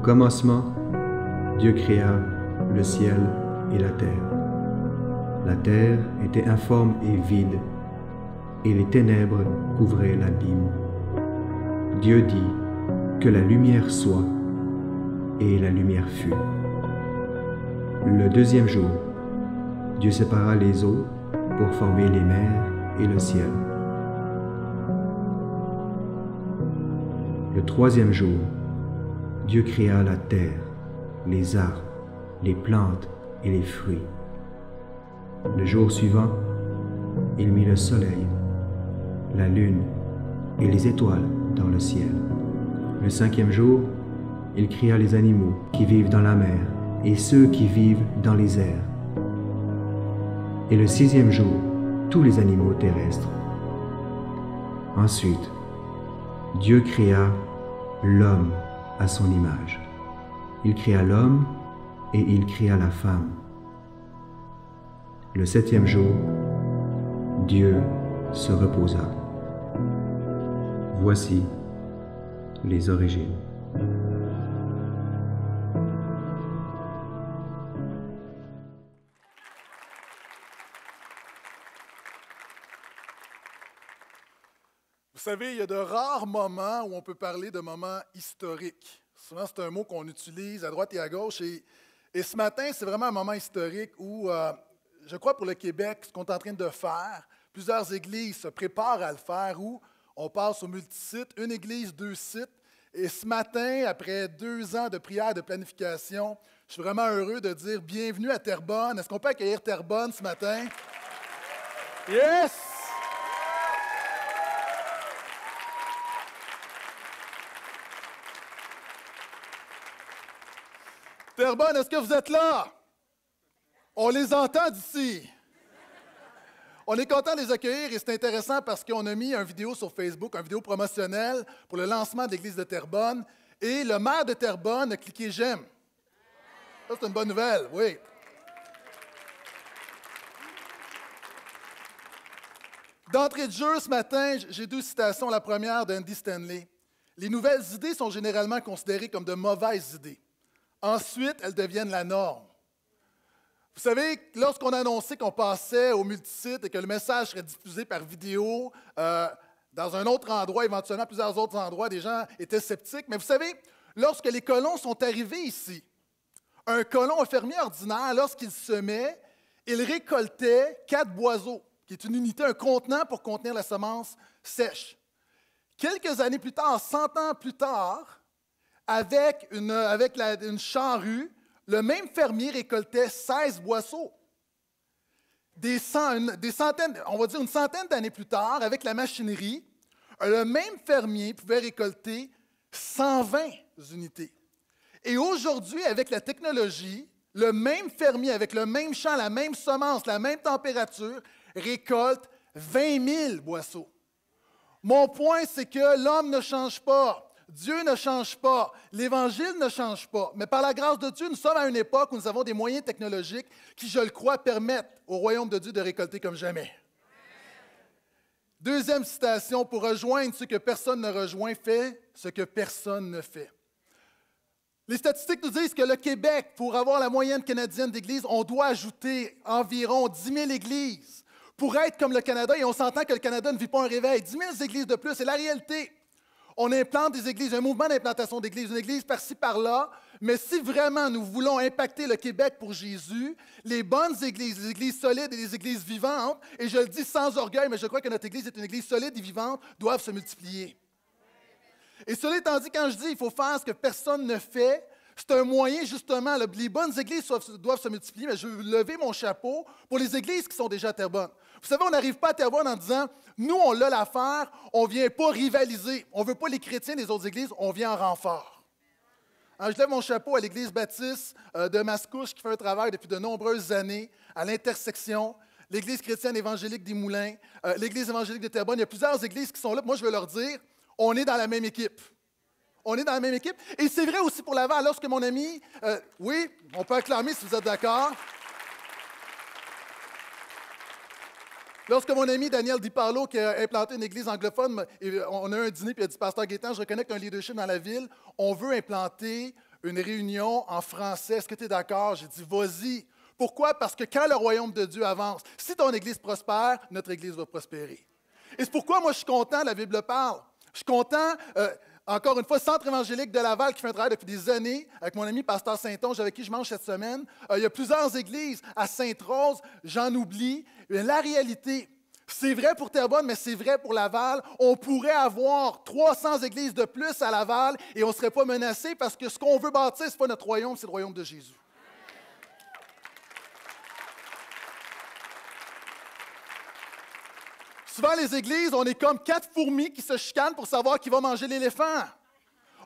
Au commencement, Dieu créa le ciel et la terre. La terre était informe et vide, et les ténèbres couvraient l'abîme. Dieu dit, Que la lumière soit, et la lumière fut. Le deuxième jour, Dieu sépara les eaux pour former les mers et le ciel. Le troisième jour, Dieu créa la terre, les arbres, les plantes et les fruits. Le jour suivant, il mit le soleil, la lune et les étoiles dans le ciel. Le cinquième jour, il cria les animaux qui vivent dans la mer et ceux qui vivent dans les airs. Et le sixième jour, tous les animaux terrestres. Ensuite, Dieu créa l'homme à son image. Il créa l'homme et il créa la femme. Le septième jour, Dieu se reposa. Voici les origines. savez, il y a de rares moments où on peut parler de moments historiques. Souvent, c'est un mot qu'on utilise à droite et à gauche. Et, ce matin, c'est vraiment un moment historique où, euh, je crois, pour le Québec, ce qu'on est en train de faire, plusieurs églises se préparent à le faire, où on passe au multisite, une église, deux sites. Et ce matin, après deux ans de prière, de planification, je suis vraiment heureux de dire bienvenue à Terrebonne. Est-ce qu'on peut accueillir Terrebonne ce matin? Yes! est-ce que vous êtes là? On les entend d'ici. On est content de les accueillir et c'est intéressant parce qu'on a mis un vidéo sur Facebook, un vidéo promotionnel pour le lancement de l'Église de Terrebonne et le maire de Terrebonne a cliqué J'aime. Ça, c'est une bonne nouvelle, oui. D'entrée de jeu, ce matin, j'ai deux citations. La première d'Andy Stanley. Les nouvelles idées sont généralement considérées comme de mauvaises idées. Ensuite, elles deviennent la norme. Vous savez, lorsqu'on annonçait qu'on passait au multisite et que le message serait diffusé par vidéo euh, dans un autre endroit, éventuellement plusieurs autres endroits, des gens étaient sceptiques. Mais vous savez, lorsque les colons sont arrivés ici, un colon fermier ordinaire, lorsqu'il semait, il récoltait quatre boiseaux, qui est une unité, un contenant pour contenir la semence sèche. Quelques années plus tard, 100 ans plus tard, avec une, avec charrue, le même fermier récoltait 16 boisseaux. Des, centaines, on va dire une centaine d'années plus tard, avec la machinerie, le même fermier pouvait récolter 120 unités. Et aujourd'hui, avec la technologie, le même fermier, avec le même champ, la même semence, la même température, récolte 20 000 boisseaux. Mon point, c'est que l'homme ne change pas. Dieu ne change pas, l'Évangile ne change pas, mais par la grâce de Dieu, nous sommes à une époque où nous avons des moyens technologiques qui, je le crois, permettent au royaume de Dieu de récolter comme jamais. Deuxième citation, pour rejoindre ce que personne ne rejoint, fait ce que personne ne fait. Les statistiques nous disent que le Québec, pour avoir la moyenne canadienne d'églises, on doit ajouter environ 10 000 églises pour être comme le Canada. Et on s'entend que le Canada ne vit pas un réveil. 10 000 églises de plus, c'est la réalité on implante des églises, un mouvement d'implantation d'églises, une église par-ci, par-là. Mais si vraiment nous voulons impacter le Québec pour Jésus, les bonnes églises, les églises solides et les églises vivantes, et je le dis sans orgueil, mais je crois que notre église est une église solide et vivante, doivent se multiplier. Et cela étant dit, quand je dis il faut faire ce que personne ne fait, c'est un moyen justement, les bonnes églises doivent se multiplier, mais je veux lever mon chapeau pour les églises qui sont déjà très bonnes. Vous savez, on n'arrive pas à Terrebonne en disant, nous, on l'a l'affaire, on ne vient pas rivaliser. On ne veut pas les chrétiens des autres églises, on vient en renfort. Alors, hein, je lève mon chapeau à l'église baptiste euh, de Mascouche qui fait un travail depuis de nombreuses années à l'intersection l'Église chrétienne évangélique des Moulins, euh, l'Église évangélique de Terrebonne. Il y a plusieurs églises qui sont là. Moi, je veux leur dire, on est dans la même équipe. On est dans la même équipe. Et c'est vrai aussi pour l'avant. Lorsque mon ami, euh, oui, on peut acclamer si vous êtes d'accord. Lorsque mon ami Daniel DiParlo, qui a implanté une église anglophone, euh, on a eu un dîner, puis il a dit Pasteur Gaétan, je reconnais qu'un un leadership dans la ville, on veut implanter une réunion en français. Est-ce que tu es d'accord? J'ai dit Vas-y. Pourquoi? Parce que quand le royaume de Dieu avance, si ton église prospère, notre église va prospérer. Et c'est pourquoi moi je suis content, la Bible parle. Je suis content. Euh, encore une fois, Centre évangélique de Laval qui fait un travail depuis des années avec mon ami Pasteur Saint-Onge avec qui je mange cette semaine. Euh, il y a plusieurs églises à Sainte-Rose, j'en oublie. Euh, la réalité, c'est vrai pour Terrebonne, mais c'est vrai pour Laval. On pourrait avoir 300 églises de plus à Laval et on ne serait pas menacé parce que ce qu'on veut bâtir, ce n'est pas notre royaume, c'est le royaume de Jésus. Souvent, les églises, on est comme quatre fourmis qui se chicanent pour savoir qui va manger l'éléphant.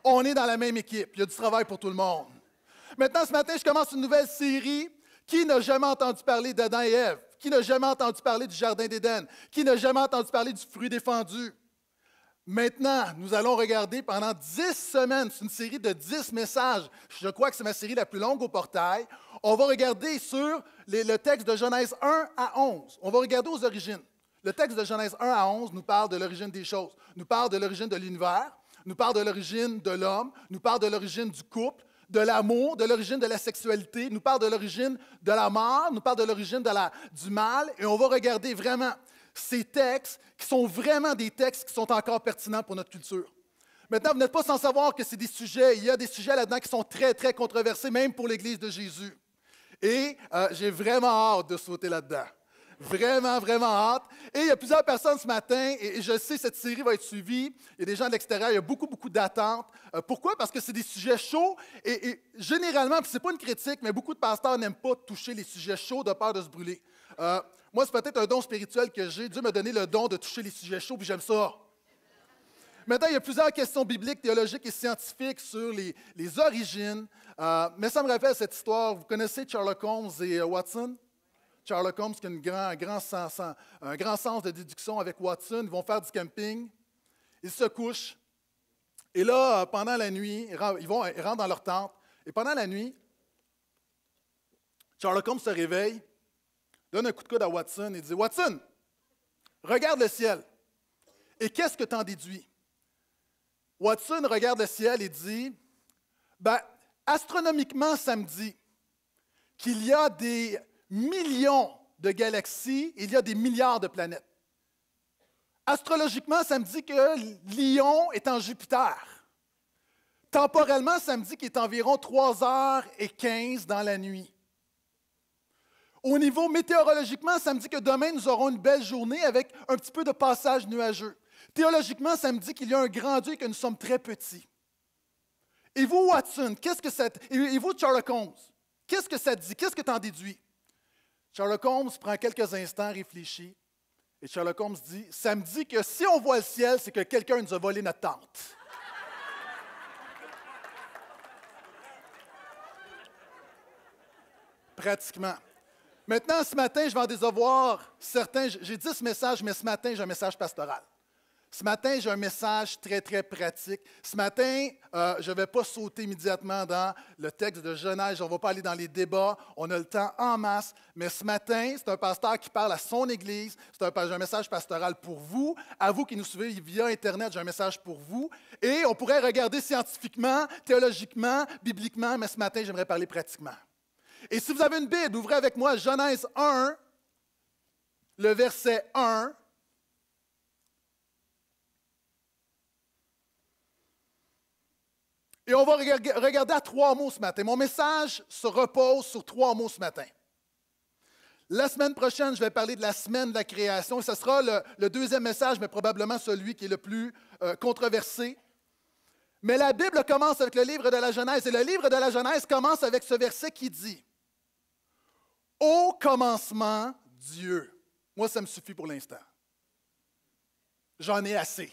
On est dans la même équipe. Il y a du travail pour tout le monde. Maintenant, ce matin, je commence une nouvelle série. Qui n'a jamais entendu parler d'Adam et Ève? Qui n'a jamais entendu parler du Jardin d'Éden? Qui n'a jamais entendu parler du fruit défendu? Maintenant, nous allons regarder pendant dix semaines, c'est une série de dix messages. Je crois que c'est ma série la plus longue au portail. On va regarder sur le texte de Genèse 1 à 11. On va regarder aux origines. Le texte de Genèse 1 à 11 nous parle de l'origine des choses, nous parle de l'origine de l'univers, nous parle de l'origine de l'homme, nous parle de l'origine du couple, de l'amour, de l'origine de la sexualité, nous parle de l'origine de la mort, nous parle de l'origine du mal, et on va regarder vraiment ces textes qui sont vraiment des textes qui sont encore pertinents pour notre culture. Maintenant, vous n'êtes pas sans savoir que c'est des sujets, il y a des sujets là-dedans qui sont très, très controversés, même pour l'Église de Jésus. Et euh, j'ai vraiment hâte de sauter là-dedans vraiment, vraiment hâte. Et il y a plusieurs personnes ce matin, et je sais, cette série va être suivie. Il y a des gens de l'extérieur, il y a beaucoup, beaucoup d'attentes. Euh, pourquoi? Parce que c'est des sujets chauds. Et, généralement, ce n'est pas une critique, mais beaucoup de pasteurs n'aiment pas toucher les sujets chauds de peur de se brûler. Euh, moi, c'est peut-être un don spirituel que j'ai. Dieu m'a donné le don de toucher les sujets chauds, puis j'aime ça. Maintenant, il y a plusieurs questions bibliques, théologiques et scientifiques sur les, origines. Euh, mais ça me rappelle cette histoire. Vous connaissez Sherlock Holmes et Watson? Sherlock Holmes qui a grand, un, grand sens, un grand sens de déduction avec Watson. Ils vont faire du camping. Ils se couchent. Et là, pendant la nuit, ils, vont, ils rentrent dans leur tente. Et pendant la nuit, Sherlock Holmes se réveille, donne un coup de coude à Watson et dit Watson, regarde le ciel. Et qu'est-ce que tu en déduis Watson regarde le ciel et dit Bien, astronomiquement, ça me dit qu'il y a des millions de galaxies, il y a des milliards de planètes. Astrologiquement, ça me dit que Lyon est en Jupiter. Temporellement, ça me dit qu'il est environ 3h15 dans la nuit. Au niveau météorologiquement, ça me dit que demain, nous aurons une belle journée avec un petit peu de passage nuageux. Théologiquement, ça me dit qu'il y a un grand Dieu et que nous sommes très petits. Et vous, Watson, qu'est-ce que ça... Et vous, Charles Holmes, qu'est-ce que ça dit? Qu'est-ce que tu en déduis? Sherlock Holmes prend quelques instants, réfléchit, et Sherlock Holmes dit Ça me dit que si on voit le ciel, c'est que quelqu'un nous a volé notre tente. Pratiquement. Maintenant, ce matin, je vais en décevoir certains. J'ai ce messages, mais ce matin, j'ai un message pastoral. Ce matin, j'ai un message très, très pratique. Ce matin, euh, je ne vais pas sauter immédiatement dans le texte de Genèse. On ne va pas aller dans les débats. On a le temps en masse. Mais ce matin, c'est un pasteur qui parle à son Église. C'est un, un, message pastoral pour vous. À vous qui nous suivez via Internet, j'ai un message pour vous. Et on pourrait regarder scientifiquement, théologiquement, bibliquement, mais ce matin, j'aimerais parler pratiquement. Et si vous avez une Bible, ouvrez avec moi Genèse 1, le verset 1 Et on va regarder à trois mots ce matin. Mon message se repose sur trois mots ce matin. La semaine prochaine, je vais parler de la semaine de la création. ce sera le, deuxième message, mais probablement celui qui est le plus euh, controversé. Mais la Bible commence avec le livre de la Genèse. Et le livre de la Genèse commence avec ce verset qui dit Au commencement, Dieu. Moi, ça me suffit pour l'instant. J'en ai assez.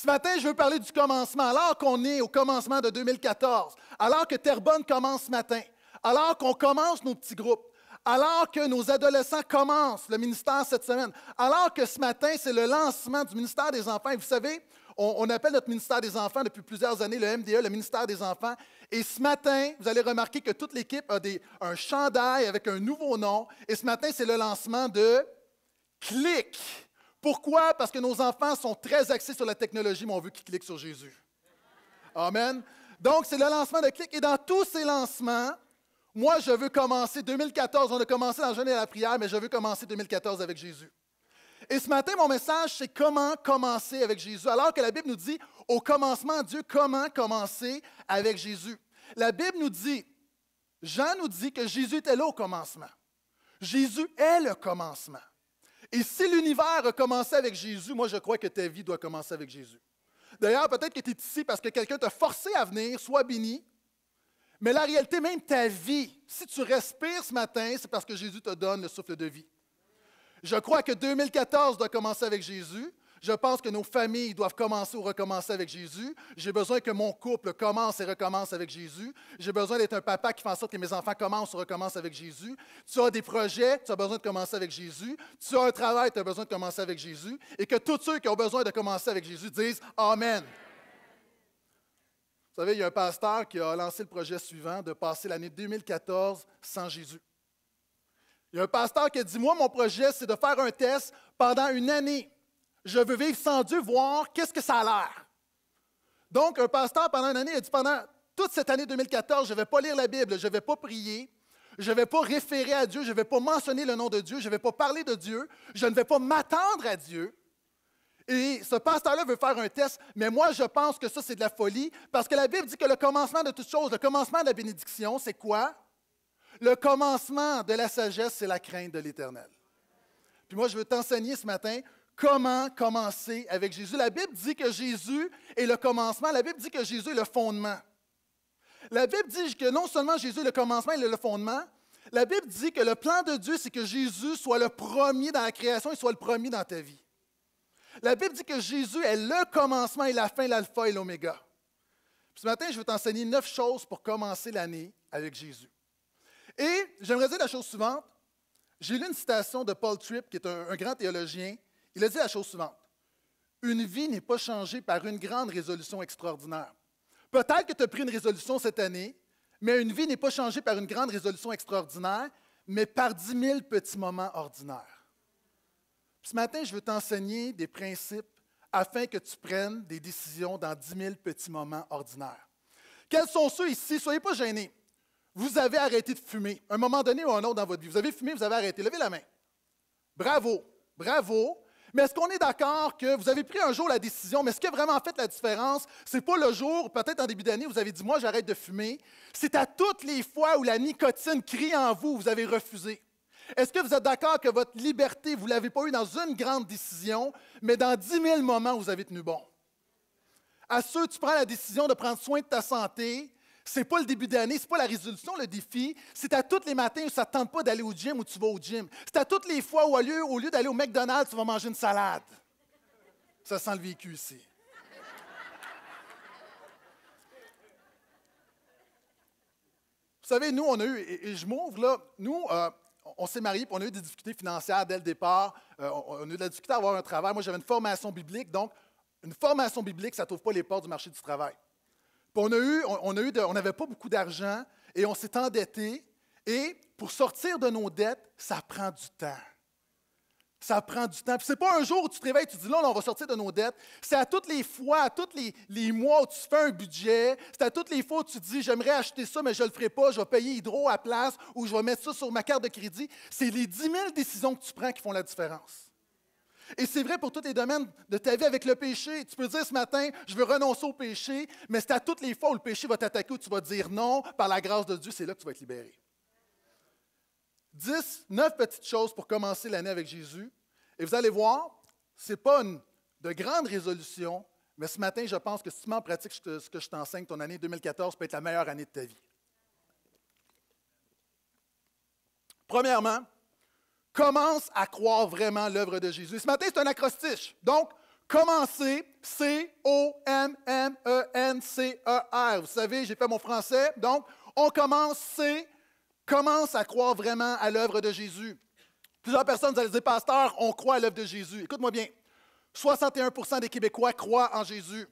Ce matin, je veux parler du commencement, alors qu'on est au commencement de 2014, alors que Terrebonne commence ce matin, alors qu'on commence nos petits groupes, alors que nos adolescents commencent le ministère cette semaine, alors que ce matin, c'est le lancement du ministère des enfants. vous savez, on, appelle notre ministère des enfants depuis plusieurs années le MDE, le ministère des enfants. Et ce matin, vous allez remarquer que toute l'équipe a un chandail avec un nouveau nom. Et ce matin, c'est le lancement de CLIC. Pourquoi? Parce que nos enfants sont très axés sur la technologie, mais on veut qu'ils cliquent sur Jésus. Amen. Donc, c'est le lancement de clic. Et dans tous ces lancements, moi, je veux commencer 2014. On a commencé dans le jeûne et la prière, mais je veux commencer 2014 avec Jésus. Et ce matin, mon message, c'est comment commencer avec Jésus. Alors que la Bible nous dit, au commencement, Dieu, comment commencer avec Jésus. La Bible nous dit, Jean nous dit que Jésus était là au commencement. Jésus est le commencement. Et si l'univers a commencé avec Jésus, moi je crois que ta vie doit commencer avec Jésus. D'ailleurs, peut-être que tu es ici parce que quelqu'un t'a forcé à venir, sois béni. Mais la réalité, même ta vie, si tu respires ce matin, c'est parce que Jésus te donne le souffle de vie. Je crois que 2014 doit commencer avec Jésus. Je pense que nos familles doivent commencer ou recommencer avec Jésus. J'ai besoin que mon couple commence et recommence avec Jésus. J'ai besoin d'être un papa qui fait en sorte que mes enfants commencent ou recommencent avec Jésus. Tu as des projets, tu as besoin de commencer avec Jésus. Tu as un travail, tu as besoin de commencer avec Jésus. Et que tous ceux qui ont besoin de commencer avec Jésus disent Amen. Vous savez, il y a un pasteur qui a lancé le projet suivant de passer l'année 2014 sans Jésus. Il y a un pasteur qui a dit, moi, mon projet, c'est de faire un test pendant une année je veux vivre sans Dieu, voir qu'est-ce que ça a l'air. Donc, un pasteur, pendant une année, a dit pendant toute cette année 2014, je ne vais pas lire la Bible, je ne vais pas prier, je ne vais pas référer à Dieu, je ne vais pas mentionner le nom de Dieu, je ne vais pas parler de Dieu, je ne vais pas m'attendre à Dieu. Et ce pasteur-là veut faire un test, mais moi, je pense que ça, c'est de la folie, parce que la Bible dit que le commencement de toute chose, le commencement de la bénédiction, c'est quoi? Le commencement de la sagesse, c'est la crainte de l'Éternel. Puis moi, je veux t'enseigner ce matin comment commencer avec Jésus. La Bible dit que Jésus est le commencement, la Bible dit que Jésus est le fondement. La Bible dit que non seulement Jésus est le commencement, il est le fondement, la Bible dit que le plan de Dieu, c'est que Jésus soit le premier dans la création et soit le premier dans ta vie. La Bible dit que Jésus est le commencement et la fin, l'alpha et l'oméga. Ce matin, je vais t'enseigner neuf choses pour commencer l'année avec Jésus. Et j'aimerais dire la chose suivante. J'ai lu une citation de Paul Tripp, qui est un, un grand théologien, il a dit la chose suivante. Une vie n'est pas changée par une grande résolution extraordinaire. Peut-être que tu as pris une résolution cette année, mais une vie n'est pas changée par une grande résolution extraordinaire, mais par dix mille petits moments ordinaires. ce matin, je veux t'enseigner des principes afin que tu prennes des décisions dans dix mille petits moments ordinaires. Quels sont ceux ici? Soyez pas gênés. Vous avez arrêté de fumer, un moment donné ou un autre dans votre vie. Vous avez fumé, vous avez arrêté. Levez la main. Bravo, bravo. Mais est-ce qu'on est, d'accord que vous avez pris un jour la décision, mais ce qui a vraiment fait la différence, c'est pas le jour, peut-être en début d'année, vous avez dit, moi, j'arrête de fumer. C'est à toutes les fois où la nicotine crie en vous, vous avez refusé. Est-ce que vous êtes d'accord que votre liberté, vous ne l'avez pas eue dans une grande décision, mais dans dix mille moments, vous avez tenu bon? À ceux, tu prends la décision de prendre soin de ta santé, c'est pas le début d'année, c'est pas la résolution, le défi. C'est à toutes les matins où ça ne tente pas d'aller au gym ou tu vas au gym. C'est à toutes les fois où, au lieu, d'aller au McDonald's, tu vas manger une salade. Ça sent le vécu ici. Vous savez, nous, on a eu, et, je m'ouvre là, nous, euh, on s'est mariés, on a eu des difficultés financières dès le départ. Euh, on, a eu de la difficulté à avoir un travail. Moi, j'avais une formation biblique, donc une formation biblique, ça ne trouve pas les portes du marché du travail on eu, on, n'avait pas beaucoup d'argent et on s'est endetté. Et pour sortir de nos dettes, ça prend du temps. Ça prend du temps. Puis c'est pas un jour où tu te réveilles et tu dis là, on va sortir de nos dettes. C'est à toutes les fois, à tous les, mois où tu fais un budget. C'est à toutes les fois où tu te dis j'aimerais acheter ça, mais je le ferai pas. Je vais payer Hydro à place ou je vais mettre ça sur ma carte de crédit. C'est les 10 000 décisions que tu prends qui font la différence. Et c'est vrai pour tous les domaines de ta vie avec le péché. Tu peux dire ce matin, je veux renoncer au péché, mais c'est à toutes les fois où le péché va t'attaquer, où tu vas dire non, par la grâce de Dieu, c'est là que tu vas être libéré. Dix, neuf petites choses pour commencer l'année avec Jésus. Et vous allez voir, ce n'est pas une, de grandes résolutions, mais ce matin, je pense que si tu m'en pratiques ce que je t'enseigne, ton année 2014 peut être la meilleure année de ta vie. Premièrement, Commence à croire vraiment l'œuvre de Jésus. Ce matin, c'est un acrostiche. Donc, commencez, C-O-M-M-E-N-C-E-R. E e vous savez, j'ai fait mon français. Donc, on commence, C, commence à croire vraiment à l'œuvre de Jésus. Plusieurs personnes, vous allez dire, pasteur, on croit à l'œuvre de Jésus. Écoute-moi bien. 61 des Québécois croient en Jésus.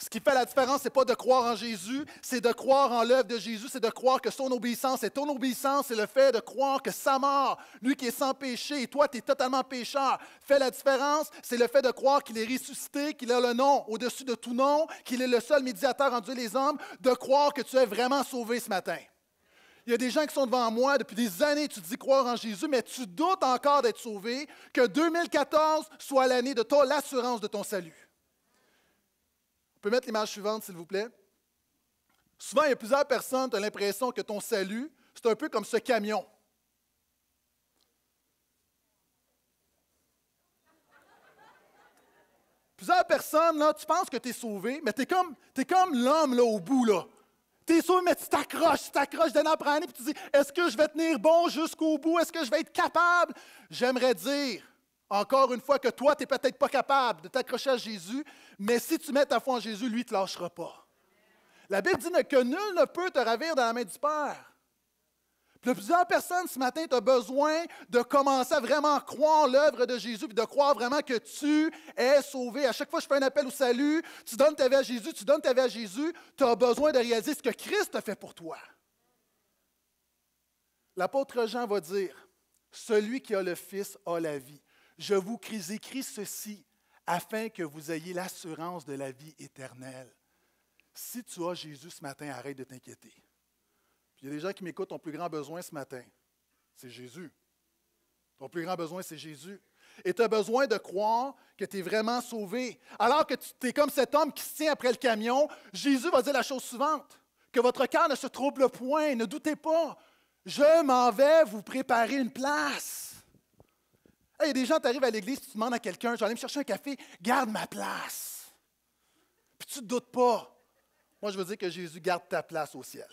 Ce qui fait la différence, ce n'est pas de croire en Jésus, c'est de croire en l'œuvre de Jésus, c'est de croire que son obéissance et ton obéissance, c'est le fait de croire que sa mort, lui qui est sans péché, et toi, tu es totalement pécheur, fait la différence, c'est le fait de croire qu'il est ressuscité, qu'il a le nom au-dessus de tout nom, qu'il est le seul médiateur en Dieu les hommes, de croire que tu es vraiment sauvé ce matin. Il y a des gens qui sont devant moi depuis des années, tu dis croire en Jésus, mais tu doutes encore d'être sauvé, que 2014 soit l'année de l'assurance de ton salut. On peut mettre l'image suivante, s'il vous plaît. Souvent, il y a plusieurs personnes tu as l'impression que ton salut, c'est un peu comme ce camion. Plusieurs personnes, là, tu penses que tu es sauvé, mais tu es comme, comme l'homme là, au bout. là. Tu es sauvé, mais tu t'accroches, tu t'accroches d'un après année, puis tu dis Est-ce que je vais tenir bon jusqu'au bout Est-ce que je vais être capable J'aimerais dire encore une fois, que toi, tu n'es peut-être pas capable de t'accrocher à Jésus, mais si tu mets ta foi en Jésus, lui ne te lâchera pas. La Bible dit que nul ne peut te ravir dans la main du Père. plusieurs personnes ce matin, tu as besoin de commencer à vraiment croire l'œuvre de Jésus, puis de croire vraiment que tu es sauvé. À chaque fois que je fais un appel au salut, tu donnes ta vie à Jésus, tu donnes ta vie à Jésus, tu as besoin de réaliser ce que Christ a fait pour toi. L'apôtre Jean va dire, celui qui a le Fils a la vie. Je vous écris ceci afin que vous ayez l'assurance de la vie éternelle. Si tu as Jésus ce matin, arrête de t'inquiéter. il y a des gens qui m'écoutent, ton plus grand besoin ce matin, c'est Jésus. Ton plus grand besoin, c'est Jésus. Et tu as besoin de croire que tu es vraiment sauvé. Alors que tu es comme cet homme qui se tient après le camion, Jésus va dire la chose suivante que votre cœur ne se trouble point, ne doutez pas. Je m'en vais vous préparer une place. Il y a des gens, tu arrives à l'église, tu demandes à quelqu'un, j'allais vais me chercher un café, garde ma place. Puis tu ne te doutes pas. Moi, je veux dire que Jésus garde ta place au ciel.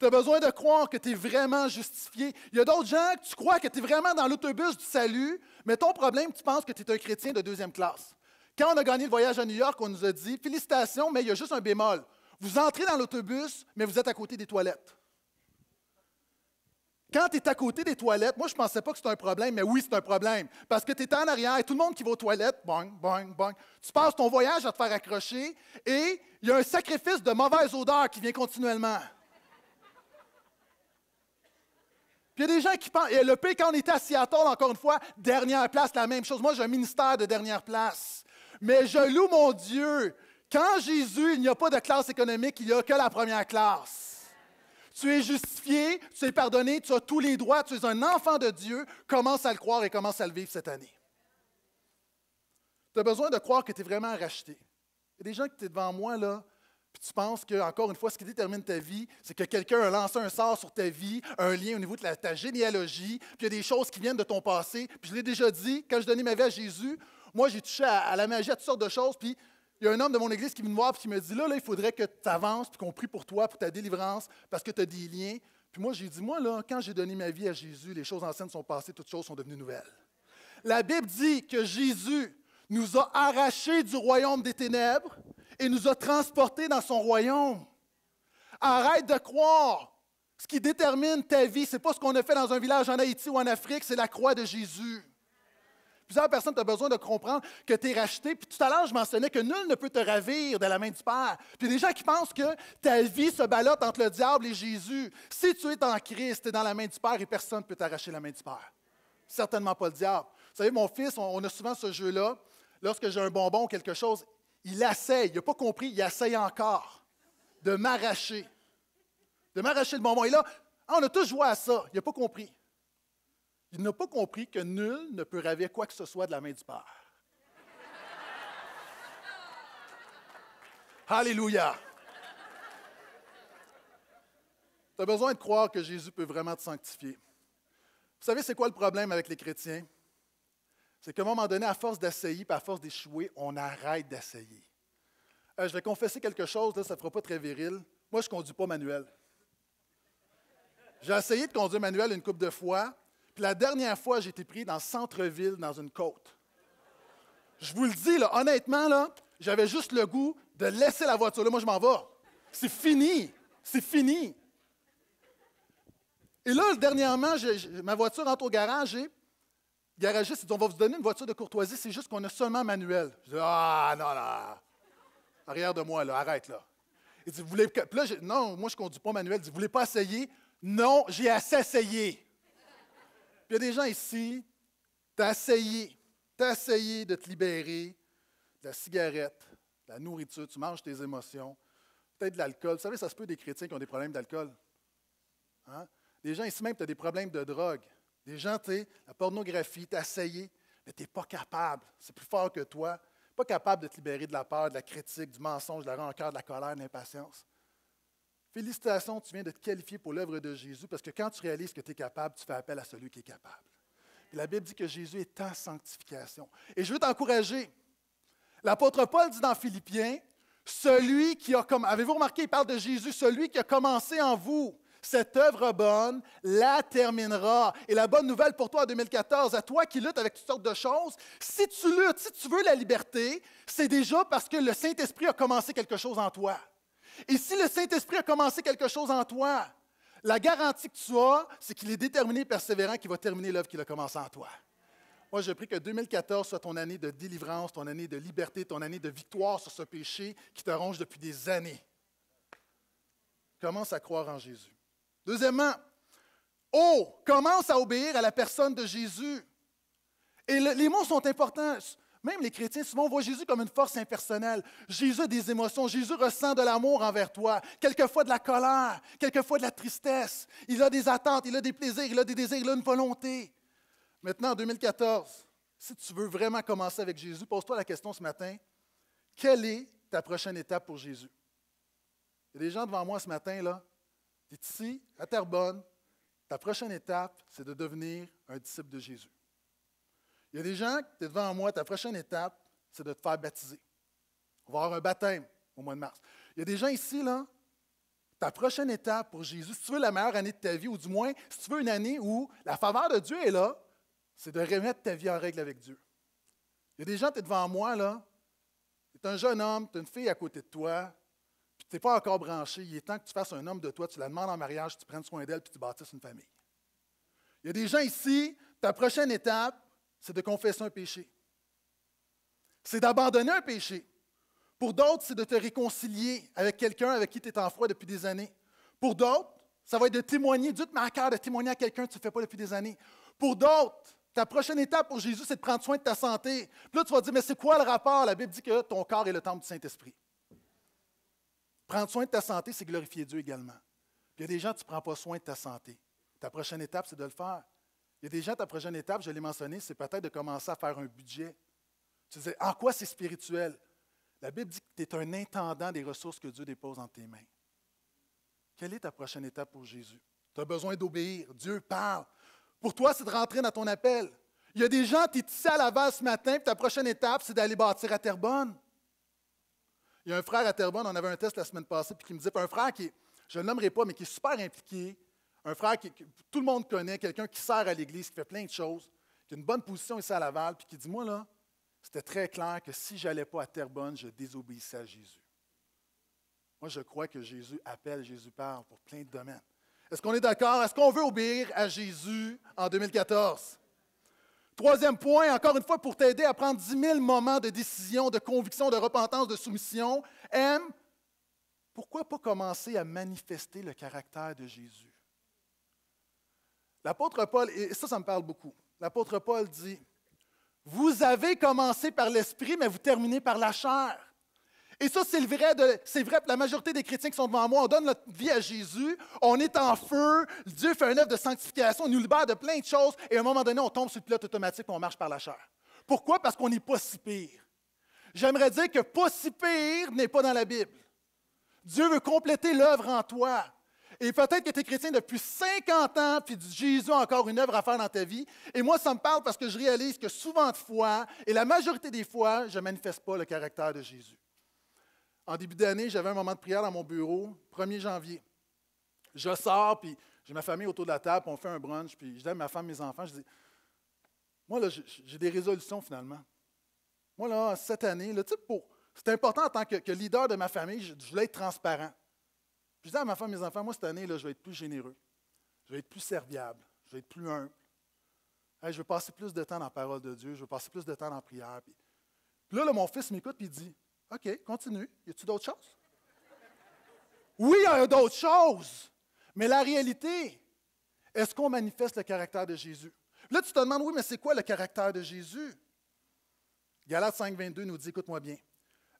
Tu as besoin de croire que tu es vraiment justifié. Il y a d'autres gens que tu crois que tu es vraiment dans l'autobus du salut, mais ton problème, tu penses que tu es un chrétien de deuxième classe. Quand on a gagné le voyage à New York, on nous a dit Félicitations, mais il y a juste un bémol. Vous entrez dans l'autobus, mais vous êtes à côté des toilettes. Quand tu es à côté des toilettes, moi, je ne pensais pas que c'était un problème, mais oui, c'est un problème. Parce que tu es en arrière, et tout le monde qui va aux toilettes, bang, bang, bang. Tu passes ton voyage à te faire accrocher et il y a un sacrifice de mauvaise odeur qui vient continuellement. il y a des gens qui pensent. Et le pire, quand on était à Seattle, encore une fois, dernière place, la même chose. Moi, j'ai un ministère de dernière place. Mais je loue mon Dieu. Quand Jésus, il n'y a pas de classe économique, il n'y a que la première classe. Tu es justifié, tu es pardonné, tu as tous les droits, tu es un enfant de Dieu. Commence à le croire et commence à le vivre cette année. Tu as besoin de croire que tu es vraiment racheté. Il y a des gens qui étaient devant moi, là, puis tu penses que, encore une fois, ce qui détermine ta vie, c'est que quelqu'un a lancé un sort sur ta vie, un lien au niveau de ta généalogie, puis il y a des choses qui viennent de ton passé. Puis je l'ai déjà dit, quand je donnais ma vie à Jésus, moi, j'ai touché à, à, la magie, à toutes sortes de choses, puis il y a un homme de mon église qui me voir et qui me dit là, là, il faudrait que tu avances puis qu'on prie pour toi, pour ta délivrance, parce que tu as des liens. Puis moi, j'ai dit moi, là, quand j'ai donné ma vie à Jésus, les choses anciennes sont passées, toutes choses sont devenues nouvelles. La Bible dit que Jésus nous a arrachés du royaume des ténèbres et nous a transportés dans son royaume. Arrête de croire. Ce qui détermine ta vie, ce n'est pas ce qu'on a fait dans un village en Haïti ou en Afrique, c'est la croix de Jésus. Plusieurs personnes, ont besoin de comprendre que tu es racheté. Puis tout à l'heure, je mentionnais que nul ne peut te ravir de la main du Père. Puis il des gens qui pensent que ta vie se balotte entre le diable et Jésus. Si tu es en Christ, tu es dans la main du Père et personne ne peut t'arracher la main du Père. Certainement pas le diable. Vous savez, mon fils, on, a souvent ce jeu-là. Lorsque j'ai un bonbon ou quelque chose, il essaye. Il n'a pas compris, il essaye encore de m'arracher. De m'arracher le bonbon. Et là, on a tous joué à ça. Il n'a pas compris. Il n'a pas compris que nul ne peut ravir quoi que ce soit de la main du Père. Alléluia! Tu as besoin de croire que Jésus peut vraiment te sanctifier. Vous savez, c'est quoi le problème avec les chrétiens? C'est qu'à un moment donné, à force d'essayer par à force d'échouer, on arrête d'essayer. Euh, je vais confesser quelque chose, là, ça ne fera pas très viril. Moi, je ne conduis pas manuel. J'ai essayé de conduire manuel une couple de fois, puis la dernière fois, j'ai été pris dans le centre-ville, dans une côte. Je vous le dis, là, honnêtement, là, j'avais juste le goût de laisser la voiture. Là, moi, je m'en vais. C'est fini. C'est fini. Et là, dernièrement, j'ai ma voiture rentre au garage et le garagiste dit On va vous donner une voiture de courtoisie, c'est juste qu'on a seulement manuel. Je dis Ah, non, là, Arrière de moi, là, arrête, là. Il dit Vous voulez. non, moi, je ne conduis pas manuel. Il dit Vous voulez pas essayer Non, j'ai assez essayé il y a des gens ici, tu as essayé, tu essayé de te libérer de la cigarette, de la nourriture, tu manges tes émotions, peut-être de l'alcool. Vous savez, ça se peut des chrétiens qui ont des problèmes d'alcool. Hein? Des gens ici même, tu as des problèmes de drogue. Des gens, tu sais, la pornographie, tu as essayé, mais tu pas capable. C'est plus fort que toi. Pas capable de te libérer de la peur, de la critique, du mensonge, de la rancœur, de la colère, de l'impatience. Félicitations, tu viens de te qualifier pour l'œuvre de Jésus parce que quand tu réalises que tu es capable, tu fais appel à celui qui est capable. la Bible dit que Jésus est en sanctification. Et je veux t'encourager. L'apôtre Paul dit dans Philippiens, celui qui a comme avez-vous remarqué, il parle de Jésus, celui qui a commencé en vous cette œuvre bonne la terminera. Et la bonne nouvelle pour toi en 2014, à toi qui luttes avec toutes sortes de choses, si tu luttes, si tu veux la liberté, c'est déjà parce que le Saint-Esprit a commencé quelque chose en toi. Et si le Saint-Esprit a commencé quelque chose en toi, la garantie que tu as, c'est qu'il est déterminé persévérant qu'il va terminer l'œuvre qu'il a commencée en toi. Moi, je prie que 2014 soit ton année de délivrance, ton année de liberté, ton année de victoire sur ce péché qui te ronge depuis des années. Commence à croire en Jésus. Deuxièmement, oh, commence à obéir à la personne de Jésus. Et les mots sont importants. Même les chrétiens, souvent, voient Jésus comme une force impersonnelle. Jésus a des émotions. Jésus ressent de l'amour envers toi. Quelquefois de la colère, quelquefois de la tristesse. Il a des attentes, il a des plaisirs, il a des désirs, il a une volonté. Maintenant, en 2014, si tu veux vraiment commencer avec Jésus, pose-toi la question ce matin. Quelle est ta prochaine étape pour Jésus? Il y a des gens devant moi ce matin, là. Tu ici, à Terrebonne. Ta prochaine étape, c'est de devenir un disciple de Jésus. Il y a des gens, qui sont devant moi, ta prochaine étape, c'est de te faire baptiser. On va avoir un baptême au mois de mars. Il y a des gens ici, là, ta prochaine étape pour Jésus, si tu veux la meilleure année de ta vie, ou du moins, si tu veux une année où la faveur de Dieu est là, c'est de remettre ta vie en règle avec Dieu. Il y a des gens, tu es devant moi, là, tu es un jeune homme, tu as une fille à côté de toi, puis tu n'es pas encore branché, il est temps que tu fasses un homme de toi, tu la demandes en mariage, tu prennes soin d'elle, puis tu bâtisses une famille. Il y a des gens ici, ta prochaine étape, c'est de confesser un péché. C'est d'abandonner un péché. Pour d'autres, c'est de te réconcilier avec quelqu'un avec qui tu es en froid depuis des années. Pour d'autres, ça va être de témoigner. Dieu te met cœur de témoigner à quelqu'un que tu ne fais pas depuis des années. Pour d'autres, ta prochaine étape pour Jésus, c'est de prendre soin de ta santé. Puis là, tu vas dire, mais c'est quoi le rapport? La Bible dit que ton corps est le temple du Saint-Esprit. Prendre soin de ta santé, c'est glorifier Dieu également. il y a des gens, tu ne prends pas soin de ta santé. Ta prochaine étape, c'est de le faire. Il y a des gens, ta prochaine étape, je l'ai mentionné, c'est peut-être de commencer à faire un budget. Tu disais, en quoi c'est spirituel? La Bible dit que tu es un intendant des ressources que Dieu dépose en tes mains. Quelle est ta prochaine étape pour Jésus? Tu as besoin d'obéir. Dieu parle. Pour toi, c'est de rentrer dans ton appel. Il y a des gens, tu es ici à Laval ce matin, puis ta prochaine étape, c'est d'aller bâtir à Terrebonne. Il y a un frère à Terrebonne, on avait un test la semaine passée, puis qui me disait, un frère qui, je ne le nommerai pas, mais qui est super impliqué un frère que tout le monde connaît, quelqu'un qui sert à l'Église, qui fait plein de choses, qui a une bonne position ici à Laval, puis qui dit, moi, là, c'était très clair que si je n'allais pas à Terrebonne, je désobéissais à Jésus. Moi, je crois que Jésus appelle, Jésus parle pour plein de domaines. Est-ce qu'on est, d'accord? Est-ce qu'on veut obéir à Jésus en 2014? Troisième point, encore une fois, pour t'aider à prendre 10 000 moments de décision, de conviction, de repentance, de soumission, M, pourquoi pas commencer à manifester le caractère de Jésus? L'apôtre Paul, et ça, ça me parle beaucoup. L'apôtre Paul dit Vous avez commencé par l'esprit, mais vous terminez par la chair. Et ça, c'est vrai, pour la majorité des chrétiens qui sont devant moi. On donne notre vie à Jésus, on est en feu, Dieu fait un œuvre de sanctification, on nous libère de plein de choses, et à un moment donné, on tombe sur le pilote automatique on marche par la chair. Pourquoi? Parce qu'on n'est pas si pire. J'aimerais dire que pas si pire n'est pas dans la Bible. Dieu veut compléter l'œuvre en toi. Et peut-être que tu es chrétien depuis 50 ans, puis Jésus a encore une œuvre à faire dans ta vie. Et moi, ça me parle parce que je réalise que souvent de fois, et la majorité des fois, je ne manifeste pas le caractère de Jésus. En début d'année, j'avais un moment de prière dans mon bureau, 1er janvier. Je sors, puis j'ai ma famille autour de la table, on fait un brunch, puis je ma femme, mes enfants, je dis, moi, là, j'ai des résolutions finalement. Moi, là, cette année, là, pour, c'est important en tant que, leader de ma famille, je, je voulais être transparent. Je dis à ma femme, mes enfants, moi, cette année, là, je vais être plus généreux. Je vais être plus serviable. Je vais être plus humble. je vais passer plus de temps dans la parole de Dieu. Je vais passer plus de temps dans la prière. Puis, là, mon fils m'écoute et il dit OK, continue. Y a-tu d'autres choses Oui, il y a d'autres choses. Mais la réalité, est-ce qu'on manifeste le caractère de Jésus Là, tu te demandes Oui, mais c'est quoi le caractère de Jésus Galates 5, 22 nous dit Écoute-moi bien.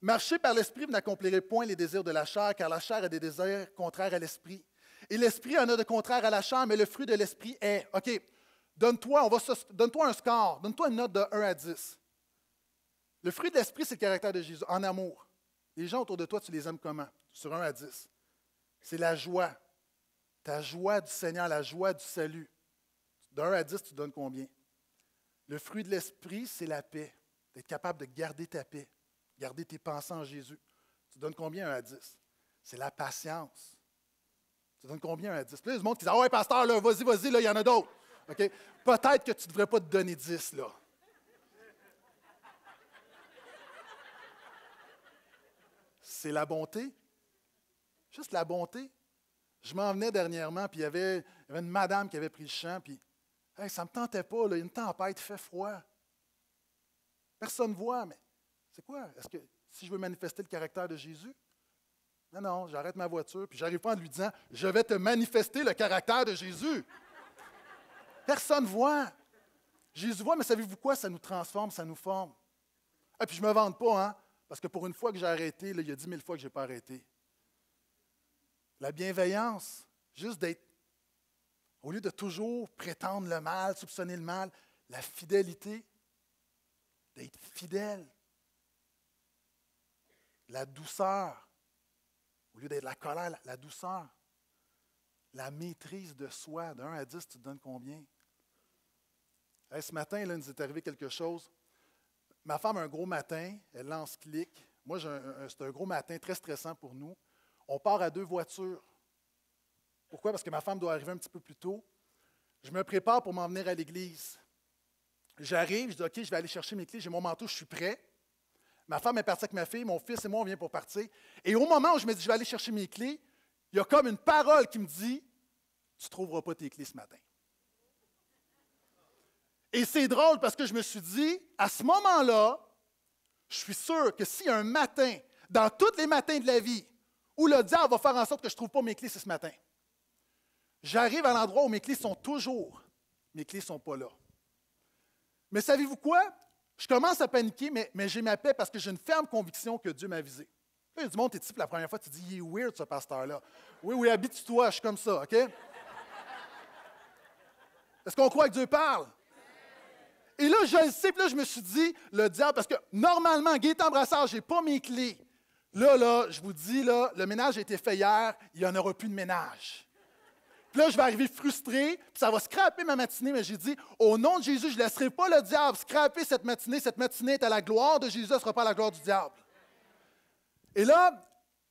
Marcher par l'esprit, vous n'accomplirez point les désirs de la chair, car la chair a des désirs contraires à l'esprit. Et l'esprit en a de contraire à la chair, mais le fruit de l'esprit est. OK, donne-toi, donne-toi un score, donne-toi une note de 1 à 10. Le fruit de l'esprit, c'est le caractère de Jésus, en amour. Les gens autour de toi, tu les aimes comment? Sur 1 à 10. C'est la joie. Ta joie du Seigneur, la joie du salut. De 1 à 10, tu donnes combien? Le fruit de l'esprit, c'est la paix. D'être capable de garder ta paix. Gardez tes pensées en Jésus. Tu donnes combien à 10? C'est la patience. Tu donnes combien un à 10? là, il y a des monde qui disent, « Ah ouais, pasteur, là, vas-y, vas-y, là, il y en a d'autres. Peut-être que tu ne devrais pas te donner 10, là. C'est la bonté. Juste la bonté. Je m'en venais dernièrement, puis il y, avait, une madame qui avait pris le champ, puis ça ne me tentait pas, là, une tempête, fait froid. Personne ne voit, mais c'est quoi? Est-ce que si je veux manifester le caractère de Jésus? Non, non, j'arrête ma voiture, puis j'arrive pas en lui disant Je vais te manifester le caractère de Jésus. Personne ne voit. Jésus voit, mais savez-vous quoi? Ça nous transforme, ça nous forme. Et ah, puis je ne me vante pas, hein? Parce que pour une fois que j'ai arrêté, il y a dix mille fois que je n'ai pas arrêté. La bienveillance, juste d'être, au lieu de toujours prétendre le mal, soupçonner le mal, la fidélité, d'être fidèle, la douceur, au lieu d'être la colère, la douceur, la maîtrise de soi. De 1 à 10, tu te donnes combien? ce matin, là, il nous est arrivé quelque chose. Ma femme a un gros matin, elle lance clic. Moi, c'est un gros matin très stressant pour nous. On part à deux voitures. Pourquoi? Parce que ma femme doit arriver un petit peu plus tôt. Je me prépare pour m'en venir à l'église. J'arrive, je dis OK, je vais aller chercher mes clés, j'ai mon manteau, je suis prêt. Ma femme est partie avec ma fille, mon fils et moi, on vient pour partir. Et au moment où je me dis, je vais aller chercher mes clés, il y a comme une parole qui me dit, tu ne trouveras pas tes clés ce matin. Et c'est drôle parce que je me suis dit, à ce moment-là, je suis sûr que si un matin, dans tous les matins de la vie, où le diable va faire en sorte que je ne trouve pas mes clés, ce matin. J'arrive à l'endroit où mes clés sont toujours. Mes clés ne sont pas là. Mais savez-vous quoi? Je commence à paniquer, mais, j'ai ma paix parce que j'ai une ferme conviction que Dieu m'a visé. Là, il y a du monde, t'es type la première fois, tu dis, il est weird ce pasteur-là. Oui, oui, habitue-toi, je suis comme ça, OK? Est-ce qu'on croit que Dieu parle? Et là, je le sais, puis là, je me suis dit, le diable, parce que normalement, Gaëtan Brassard, je n'ai pas mes clés. Là, là, je vous dis, là, le ménage a été fait hier, il n'y en aura plus de ménage. Puis là, je vais arriver frustré, puis ça va scraper ma matinée, mais j'ai dit, au nom de Jésus, je ne laisserai pas le diable scraper cette matinée. Cette matinée est à la gloire de Jésus, elle ne sera pas à la gloire du diable. Et là,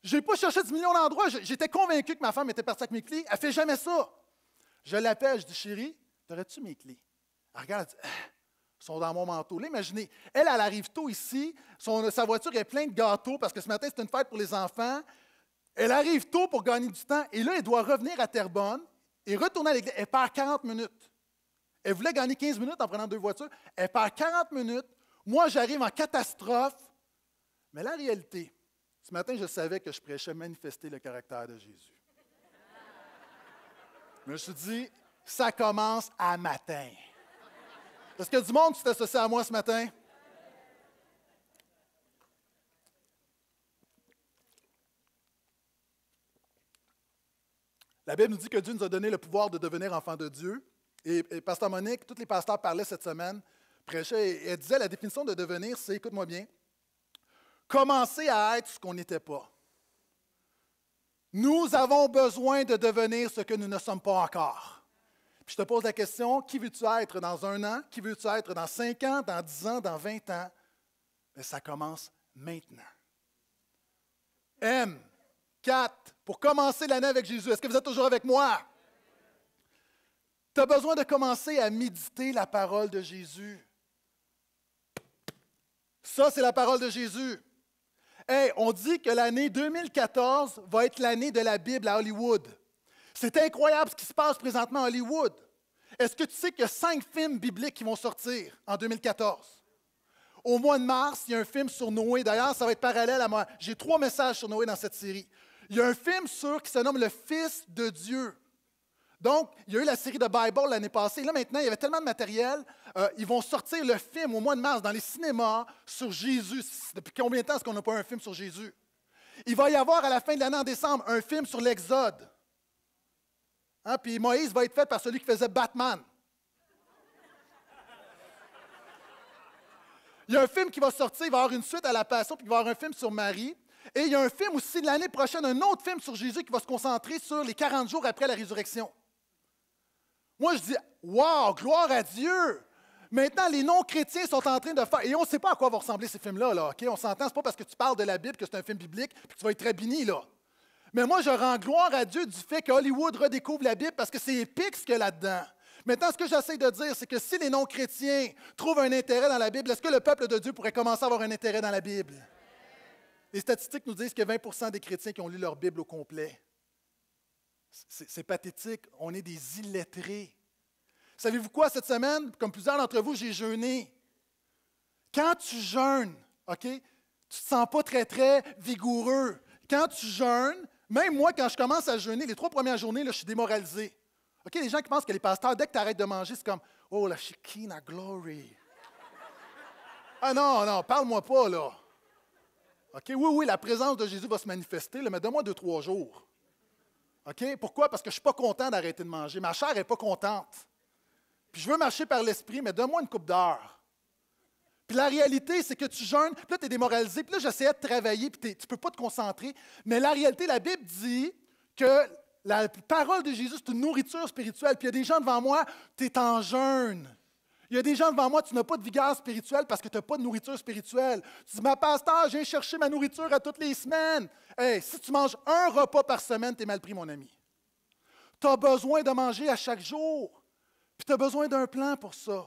je n'ai pas cherché 10 millions d'endroits. J'étais convaincu que ma femme était partie avec mes clés. Elle ne fait jamais ça. Je l'appelle, je dis, chérie, aurais tu mes clés? regarde, elle sont dans mon manteau. L'imaginez, elle, elle arrive tôt ici, sa voiture est pleine de gâteaux parce que ce matin, c'est une fête pour les enfants. Elle arrive tôt pour gagner du temps et là, elle doit revenir à Terrebonne et retourne à l'église. Elle perd 40 minutes. Elle voulait gagner 15 minutes en prenant deux voitures. Elle perd 40 minutes. Moi, j'arrive en catastrophe. Mais la réalité, ce matin, je savais que je prêchais manifester le caractère de Jésus. Je me suis dit, ça commence à matin. Est-ce que du monde s'est associé à moi ce matin? La Bible nous dit que Dieu nous a donné le pouvoir de devenir enfant de Dieu. Et, Pasteur Monique, tous les pasteurs parlaient cette semaine, prêchaient, et elle disait la définition de devenir, c'est, écoute-moi bien, commencer à être ce qu'on n'était pas. Nous avons besoin de devenir ce que nous ne sommes pas encore. Puis je te pose la question, qui veux-tu être dans un an? Qui veux-tu être dans cinq ans, dans dix ans, dans vingt ans? Mais ça commence maintenant. Aime Quatre. pour commencer l'année avec Jésus. Est-ce que vous êtes toujours avec moi? Tu as besoin de commencer à méditer la parole de Jésus. Ça, c'est la parole de Jésus. Hé, on dit que l'année 2014 va être l'année de la Bible à Hollywood. C'est incroyable ce qui se passe présentement à Hollywood. Est-ce que tu sais qu'il y a cinq films bibliques qui vont sortir en 2014? Au mois de mars, il y a un film sur Noé. D'ailleurs, ça va être parallèle à moi. J'ai trois messages sur Noé dans cette série. Il y a un film sur qui se nomme Le Fils de Dieu. Donc, il y a eu la série de Bible l'année passée. là, maintenant, il y avait tellement de matériel. Euh, ils vont sortir le film au mois de mars dans les cinémas sur Jésus. Depuis combien de temps est-ce qu'on n'a pas un film sur Jésus? Il va y avoir à la fin de l'année en décembre un film sur l'Exode. Hein, puis Moïse va être fait par celui qui faisait Batman. Il y a un film qui va sortir, il va y avoir une suite à la Passion, puis il va y avoir un film sur Marie. Et il y a un film aussi l'année prochaine, un autre film sur Jésus qui va se concentrer sur les 40 jours après la résurrection. Moi, je dis, wow, gloire à Dieu! Maintenant, les non-chrétiens sont en train de faire. Et on ne sait pas à quoi vont ressembler ces films-là. Là, On s'entend, ce pas parce que tu parles de la Bible que c'est un film biblique puis tu vas être très Là. Mais moi, je rends gloire à Dieu du fait que Hollywood redécouvre la Bible parce que c'est épique ce qu'il y a là-dedans. Maintenant, ce que j'essaie de dire, c'est que si les non-chrétiens trouvent un intérêt dans la Bible, est-ce que le peuple de Dieu pourrait commencer à avoir un intérêt dans la Bible? Les statistiques nous disent que 20 des chrétiens qui ont lu leur Bible au complet. C'est pathétique. On est des illettrés. Savez-vous quoi, cette semaine, comme plusieurs d'entre vous, j'ai jeûné. Quand tu jeûnes, OK, tu ne te sens pas très, très vigoureux. Quand tu jeûnes, même moi, quand je commence à jeûner, les trois premières journées, je suis démoralisé. OK, les gens qui pensent que les pasteurs, dès que tu arrêtes de manger, c'est comme Oh, la chiquine à glory. ah non, non, parle-moi pas, là. Oui, oui, la présence de Jésus va se manifester, mais donne-moi deux, trois jours. OK? Pourquoi? Parce que je ne suis pas content d'arrêter de manger. Ma chair n'est pas contente. Puis je veux marcher par l'esprit, mais donne-moi une coupe d'heure. Puis la réalité, c'est que tu jeûnes, puis là, tu es démoralisé, puis là, j'essayais de travailler, puis tu ne peux pas te concentrer. Mais la réalité, la Bible dit que la parole de Jésus, c'est une nourriture spirituelle. Puis il y a des gens devant moi, tu es en jeûne. Il y a des gens devant moi, tu n'as pas de vigueur spirituelle parce que tu n'as pas de nourriture spirituelle. Tu dis, ma pasteur, j'ai cherché ma nourriture à toutes les semaines. Hey, si tu manges un repas par semaine, tu es mal pris, mon ami. Tu as besoin de manger à chaque jour. Puis tu as besoin d'un plan pour ça.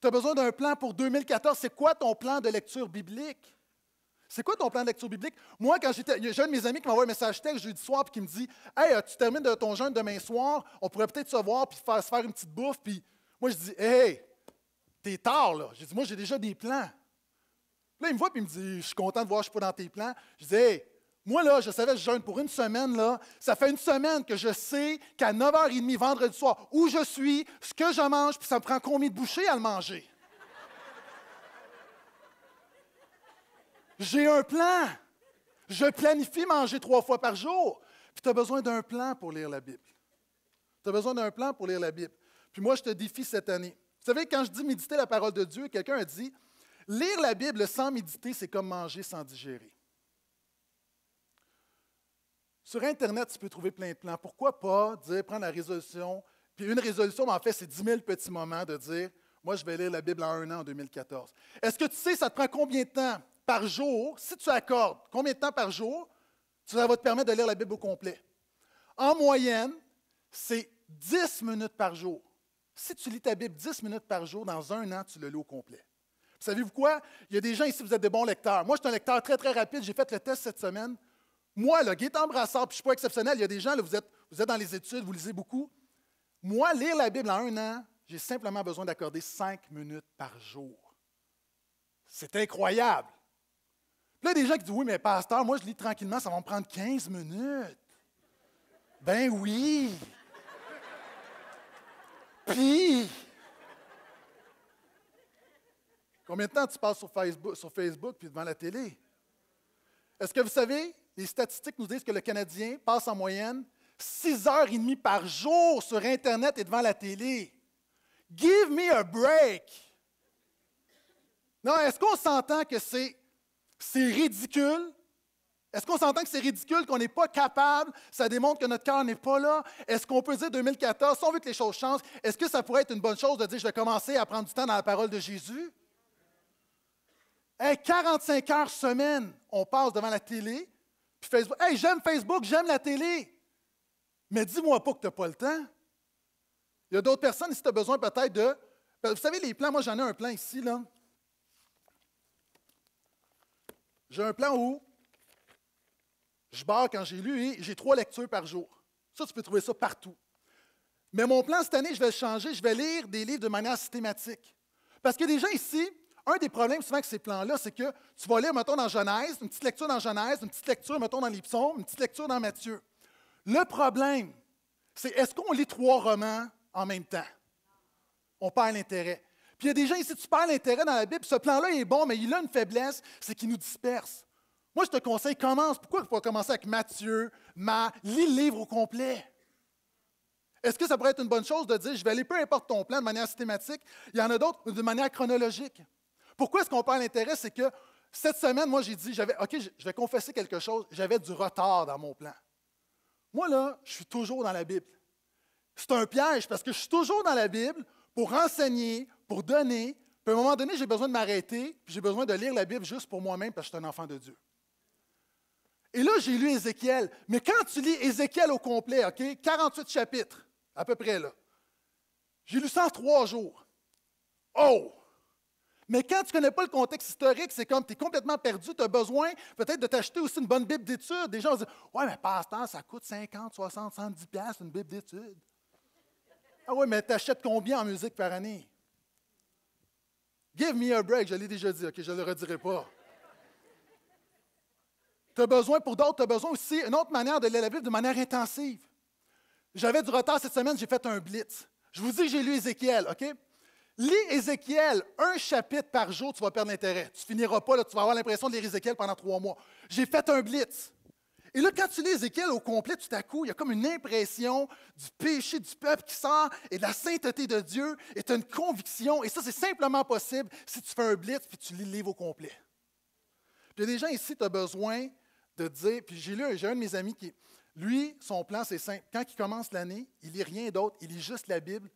Tu as besoin d'un plan pour 2014. C'est quoi ton plan de lecture biblique? C'est quoi ton plan de lecture biblique? Moi, quand j'étais. J'ai un de mes amis qui m'envoie un message texte jeudi soir puis qui me dit Hey, tu termines ton jeûne demain soir, on pourrait peut-être se voir puis faire, se faire une petite bouffe puis moi, je dis, hey, t'es tard, là. J'ai dit, moi, j'ai déjà des plans. là, il me voit, puis il me dit, je suis content de voir, que je ne suis pas dans tes plans. Je dis, hey, moi, là, je savais, je jeûne pour une semaine, là. Ça fait une semaine que je sais qu'à 9h30, vendredi soir, où je suis, ce que je mange, puis ça me prend combien de bouchées à le manger. J'ai un plan. Je planifie manger trois fois par jour. Puis tu as besoin d'un plan pour lire la Bible. Tu as besoin d'un plan pour lire la Bible. Puis moi, je te défie cette année. Vous savez, quand je dis méditer la parole de Dieu, quelqu'un a dit lire la Bible sans méditer, c'est comme manger sans digérer. Sur Internet, tu peux trouver plein de plans. Pourquoi pas dire, prendre la résolution, puis une résolution, en fait, c'est 10 000 petits moments de dire, moi, je vais lire la Bible en un an en 2014. Est-ce que tu sais, ça te prend combien de temps par jour, si tu accordes, combien de temps par jour, ça va te permettre de lire la Bible au complet? En moyenne, c'est 10 minutes par jour. Si tu lis ta Bible 10 minutes par jour, dans un an, tu le lis au complet. Savez-vous quoi? Il y a des gens ici, vous êtes des bons lecteurs. Moi, je suis un lecteur très, très rapide. J'ai fait le test cette semaine. Moi, le Gaétan Brassard, puis je ne suis pas exceptionnel, il y a des gens, là, vous, êtes, vous êtes dans les études, vous lisez beaucoup. Moi, lire la Bible en un an, j'ai simplement besoin d'accorder cinq minutes par jour. C'est incroyable. là, il y a des gens qui disent Oui, mais pasteur, moi, je lis tranquillement, ça va me prendre 15 minutes. Ben oui! Puis, combien de temps tu passes sur Facebook, sur Facebook puis devant la télé? Est-ce que vous savez, les statistiques nous disent que le Canadien passe en moyenne 6 heures et demie par jour sur Internet et devant la télé. Give me a break! Non, est-ce qu'on s'entend que c'est ridicule, est-ce qu'on s'entend que c'est ridicule, qu'on n'est pas capable? Ça démontre que notre cœur n'est pas là. Est-ce qu'on peut dire 2014, si on veut que les choses changent, est-ce que ça pourrait être une bonne chose de dire je vais commencer à prendre du temps dans la parole de Jésus? Hey, 45 heures semaine, on passe devant la télé, puis Facebook. Hey, j'aime Facebook, j'aime la télé. Mais dis-moi pas que tu n'as pas le temps. Il y a d'autres personnes, si tu as besoin peut-être de. Ben, vous savez, les plans, moi j'en ai un plan ici, là. J'ai un plan où je barre quand j'ai lu et j'ai trois lectures par jour. Ça, tu peux trouver ça partout. Mais mon plan cette année, je vais le changer. Je vais lire des livres de manière systématique. Parce que déjà ici, un des problèmes souvent avec ces plans-là, c'est que tu vas lire, mettons, dans Genèse, une petite lecture dans Genèse, une petite lecture, mettons, dans les une petite lecture dans Matthieu. Le problème, c'est est-ce qu'on lit trois romans en même temps? On perd l'intérêt. Puis il y a des gens ici, tu perds l'intérêt dans la Bible. Ce plan-là est bon, mais il a une faiblesse, c'est qu'il nous disperse. Moi, je te conseille, commence. Pourquoi il faut commencer avec Matthieu, m'a lis le livre au complet? Est-ce que ça pourrait être une bonne chose de dire, je vais aller peu importe ton plan de manière systématique, il y en a d'autres de manière chronologique? Pourquoi est-ce qu'on parle l'intérêt? C'est que cette semaine, moi, j'ai dit, j'avais, OK, je vais confesser quelque chose, j'avais du retard dans mon plan. Moi, là, je suis toujours dans la Bible. C'est un piège parce que je suis toujours dans la Bible pour enseigner, pour donner. Puis à un moment donné, j'ai besoin de m'arrêter, puis j'ai besoin de lire la Bible juste pour moi-même parce que je suis un enfant de Dieu. Et là, j'ai lu Ézéchiel. Mais quand tu lis Ézéchiel au complet, OK, 48 chapitres, à peu près là, j'ai lu ça en trois jours. Oh! Mais quand tu ne connais pas le contexte historique, c'est comme tu es complètement perdu, tu as besoin peut-être de t'acheter aussi une bonne Bible d'études. Des gens disent « Ouais, mais temps ça coûte 50, 60, 70 pièces une Bible d'études. Ah oui, mais t'achètes combien en musique par année? Give me a break, je l'ai déjà dit, OK, je ne le redirai pas. Tu as besoin pour d'autres, tu as besoin aussi une autre manière de lire la Bible de manière intensive. J'avais du retard cette semaine, j'ai fait un blitz. Je vous dis, j'ai lu Ézéchiel, OK? Lis Ézéchiel un chapitre par jour, tu vas perdre l'intérêt. Tu finiras pas, là, tu vas avoir l'impression de lire Ézéchiel pendant trois mois. J'ai fait un blitz. Et là, quand tu lis Ézéchiel au complet, tout à coup, il y a comme une impression du péché du peuple qui sort et de la sainteté de Dieu, et tu as une conviction, et ça, c'est simplement possible si tu fais un blitz puis tu lis le livre au complet. il y a des gens ici, tu as besoin de dire, puis j'ai lu, j'ai un de mes amis qui, lui, son plan, c'est simple. Quand il commence l'année, il lit rien d'autre, il lit juste la Bible.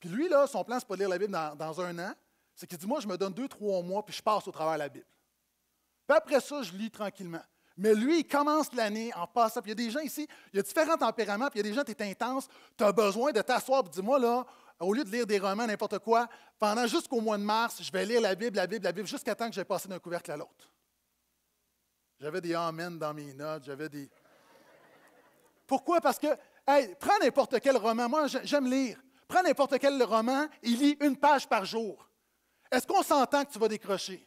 Puis lui, là, son plan, c'est pas de lire la Bible dans, un an, c'est qu'il dit, moi, je me donne deux, trois mois, puis je passe au travers de la Bible. Puis après ça, je lis tranquillement. Mais lui, il commence l'année en passant. Puis il y a des gens ici, il y a différents tempéraments, puis il y a des gens, tu es intense, tu as besoin de t'asseoir, puis dis-moi, là, au lieu de lire des romans, n'importe quoi, pendant jusqu'au mois de mars, je vais lire la Bible, la Bible, la Bible, jusqu'à temps que j'ai passé d'un couvercle à l'autre. J'avais des Amen dans mes notes, j'avais des. Pourquoi? Parce que, hey, prends n'importe quel roman. Moi, j'aime lire. Prends n'importe quel roman Il lit une page par jour. Est-ce qu'on s'entend que tu vas décrocher?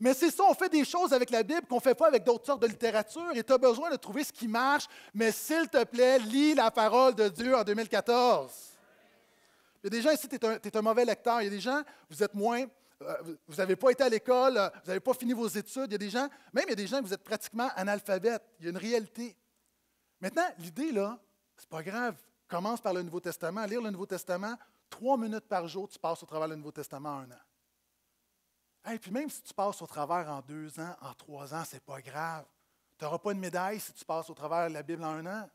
Mais c'est ça, on fait des choses avec la Bible qu'on ne fait pas avec d'autres sortes de littérature et tu as besoin de trouver ce qui marche. Mais s'il te plaît, lis la parole de Dieu en 2014. Il y a des gens ici, tu es, es, un mauvais lecteur. Il y a des gens, vous êtes moins, euh, vous n'avez pas été à l'école, euh, vous n'avez pas fini vos études. Il y a des gens, même il y a des gens que vous êtes pratiquement analphabètes. Il y a une réalité. Maintenant, l'idée, là, c'est pas grave. Commence par le Nouveau Testament. Lire le Nouveau Testament, trois minutes par jour, tu passes au travers le Nouveau Testament en un an. Et puis même si tu passes au travers en deux ans, en trois ans, c'est pas grave. Tu n'auras pas une médaille si tu passes au travers de la Bible en un an.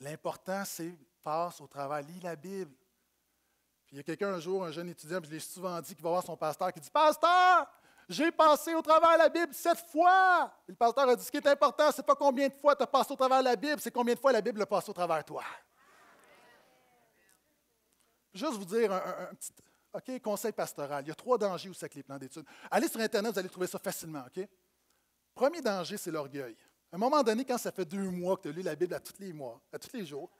L'important, c'est passe au travers, lis la Bible, il y a quelqu'un un jour, un jeune étudiant, je l'ai souvent dit, qui va voir son pasteur, qui dit Pasteur, j'ai passé au travers de la Bible sept fois. le pasteur a dit Ce qui est important, ce n'est pas combien de fois tu as passé au travers de la Bible, c'est combien de fois la Bible a passé au travers de toi. Juste vous dire un, petit conseil pastoral. Il y a trois dangers où avec les plans d'études. Allez sur Internet, vous allez trouver ça facilement. OK? Premier danger, c'est l'orgueil. À un moment donné, quand ça fait deux mois que tu as lu la Bible à tous les mois, à tous les jours,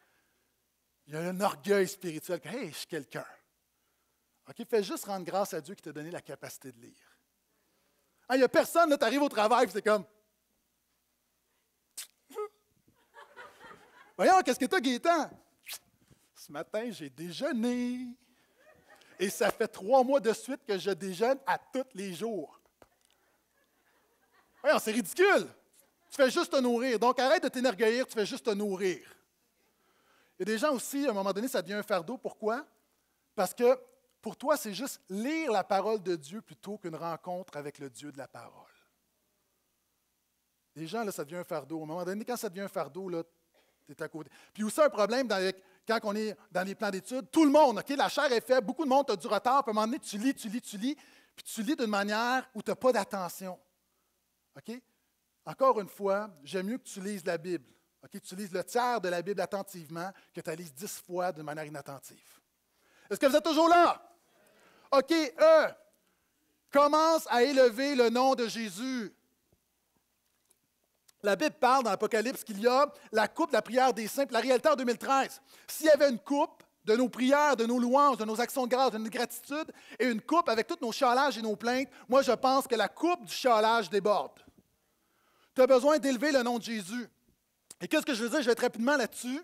il y a un orgueil spirituel. Hey, je suis quelqu'un. OK, fais juste rendre grâce à Dieu qui t'a donné la capacité de lire. Il hein, n'y a personne, là, tu arrives au travail, c'est comme. Voyons, qu'est-ce que t'as, Gaétan? Ce matin, j'ai déjeuné. Et ça fait trois mois de suite que je déjeune à tous les jours. Voyons, c'est ridicule. Tu fais juste te nourrir. Donc, arrête de t'énergueillir, tu fais juste te nourrir. Il y a des gens aussi, à un moment donné, ça devient un fardeau. Pourquoi? Parce que pour toi, c'est juste lire la parole de Dieu plutôt qu'une rencontre avec le Dieu de la parole. Les gens, là, ça devient un fardeau. À un moment donné, quand ça devient un fardeau, là, tu es à côté. Puis aussi, un problème dans quand on est dans les plans d'études, tout le monde, OK, la chair est faite. beaucoup de monde a du retard, puis à un moment donné, tu lis, tu lis, tu lis, puis tu lis d'une manière où tu n'as pas d'attention. OK? Encore une fois, j'aime mieux que tu lises la Bible. OK? Tu lises le tiers de la Bible attentivement que tu la lises dix fois de manière inattentive. Est-ce que vous êtes toujours là? OK, eux, commence à élever le nom de Jésus. La Bible parle dans l'Apocalypse qu'il y a la coupe de la prière des saints, la réalité en 2013. S'il y avait une coupe de nos prières, de nos louanges, de nos actions de grâce, de notre gratitude, et une coupe avec tous nos chalages et nos plaintes, moi je pense que la coupe du chalage déborde. Tu as besoin d'élever le nom de Jésus. Et qu'est-ce que je veux dire? Je vais être rapidement là-dessus.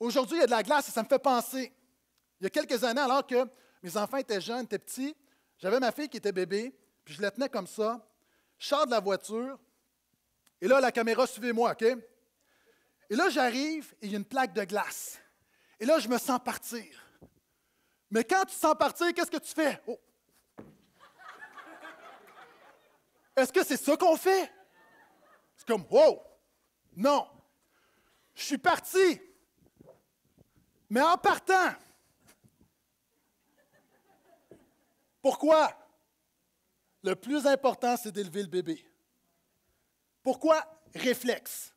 Aujourd'hui, il y a de la glace et ça me fait penser. Il y a quelques années, alors que mes enfants étaient jeunes, étaient petits, j'avais ma fille qui était bébé, puis je la tenais comme ça. Je de la voiture, et là, la caméra, suivez-moi, OK? Et là, j'arrive, et il y a une plaque de glace. Et là, je me sens partir. Mais quand tu sens partir, qu'est-ce que tu fais? Oh. Est-ce que c'est ça qu'on fait? C'est comme, wow! Non! Je suis parti! Mais en partant, Pourquoi? Le plus important, c'est d'élever le bébé. Pourquoi? Réflexe.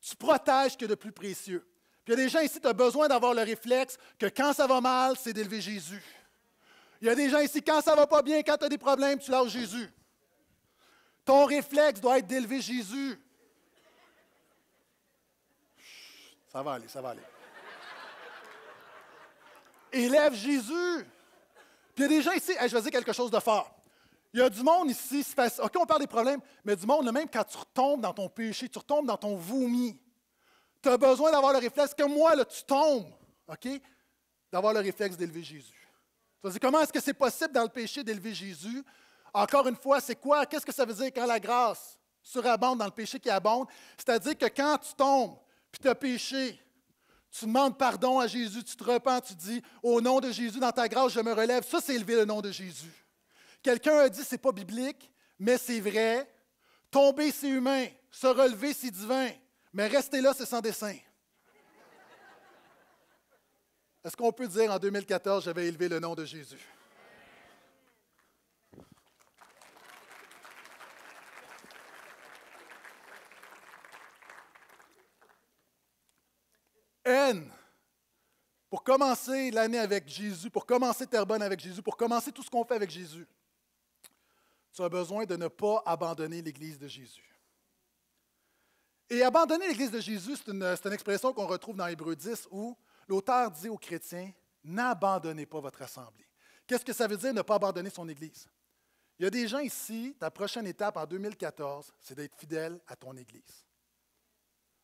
Tu protèges que de plus précieux. il y a des gens ici, tu as besoin d'avoir le réflexe que quand ça va mal, c'est d'élever Jésus. Il y a des gens ici, quand ça va pas bien, quand tu as des problèmes, tu lâches Jésus. Ton réflexe doit être d'élever Jésus. Ça va aller, ça va aller. Élève Jésus il y a des gens ici, je vais dire quelque chose de fort. Il y a du monde ici, OK, on parle des problèmes, mais du monde, même quand tu retombes dans ton péché, tu retombes dans ton vomi, tu as besoin d'avoir le réflexe, comme moi, là, tu tombes, OK, d'avoir le réflexe d'élever Jésus. Tu comment est-ce que c'est possible dans le péché d'élever Jésus? Encore une fois, c'est quoi? Qu'est-ce que ça veut dire quand la grâce surabonde dans le péché qui abonde? C'est-à-dire que quand tu tombes, puis tu as péché, tu demandes pardon à Jésus, tu te repens, tu dis Au nom de Jésus, dans ta grâce, je me relève. Ça, c'est élever le nom de Jésus. Quelqu'un a dit c'est pas biblique, mais c'est vrai. Tomber, c'est humain. Se relever, c'est divin. Mais rester là, c'est sans dessein. Est-ce qu'on peut dire en 2014, j'avais élevé le nom de Jésus? haine pour commencer l'année avec Jésus, pour commencer Bonne avec Jésus, pour commencer tout ce qu'on fait avec Jésus, tu as besoin de ne pas abandonner l'Église de Jésus. Et abandonner l'Église de Jésus, c'est une, expression qu'on retrouve dans Hébreu 10 où l'auteur dit aux chrétiens, n'abandonnez pas votre assemblée. Qu'est-ce que ça veut dire ne pas abandonner son Église? Il y a des gens ici, ta prochaine étape en 2014, c'est d'être fidèle à ton Église.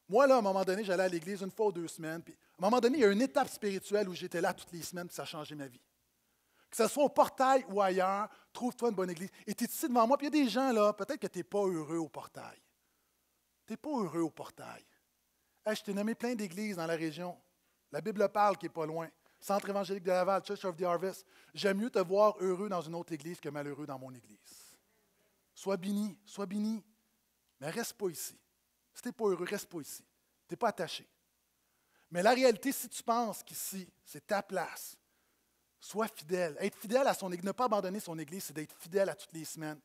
Moi, là, à un moment donné, j'allais à l'église une fois ou deux semaines. Puis, à un moment donné, il y a une étape spirituelle où j'étais là toutes les semaines, puis ça a changé ma vie. Que ce soit au portail ou ailleurs, trouve-toi une bonne église. Et tu es ici devant moi, puis il y a des gens là, peut-être que tu n'es pas heureux au portail. Tu n'es pas heureux au portail. je t'ai nommé plein d'églises dans la région. La Bible parle qui n'est pas loin. Centre évangélique de Laval, Church of the Harvest. J'aime mieux te voir heureux dans une autre église que malheureux dans mon église. Sois béni, sois béni, mais reste pas ici. Si tu n'es pas heureux, reste pas ici. Tu n'es pas attaché. Mais la réalité, si tu penses qu'ici, c'est ta place, sois fidèle. Être fidèle à son Église, ne pas abandonner son Église, c'est d'être fidèle à toutes les semaines.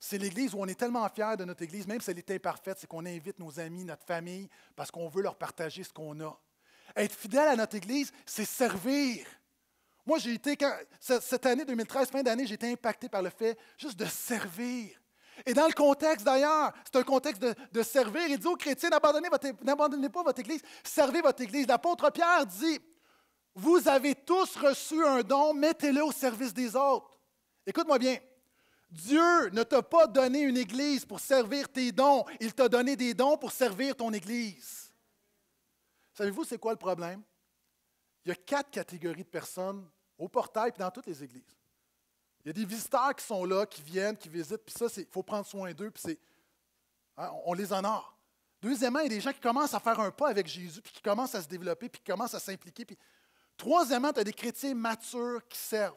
C'est l'Église où on est tellement fier de notre Église, même si elle est imparfaite, c'est qu'on invite nos amis, notre famille, parce qu'on veut leur partager ce qu'on a. Être fidèle à notre Église, c'est servir. Moi, j'ai été, cette année 2013, fin d'année, j'ai été impacté par le fait juste de servir. Et dans le contexte d'ailleurs, c'est un contexte de, servir. Il dit aux chrétiens, n'abandonnez pas votre Église, servez votre Église. L'apôtre Pierre dit, vous avez tous reçu un don, mettez-le au service des autres. Écoute-moi bien, Dieu ne t'a pas donné une Église pour servir tes dons, il t'a donné des dons pour servir ton Église. Savez-vous c'est quoi le problème? Il y a quatre catégories de personnes au portail et dans toutes les églises. Il y a des visiteurs qui sont là, qui viennent, qui visitent, puis ça, il faut prendre soin d'eux, puis hein, on les honore. Deuxièmement, il y a des gens qui commencent à faire un pas avec Jésus, puis qui commencent à se développer, puis qui commencent à s'impliquer. Puis... Troisièmement, tu as des chrétiens matures qui servent.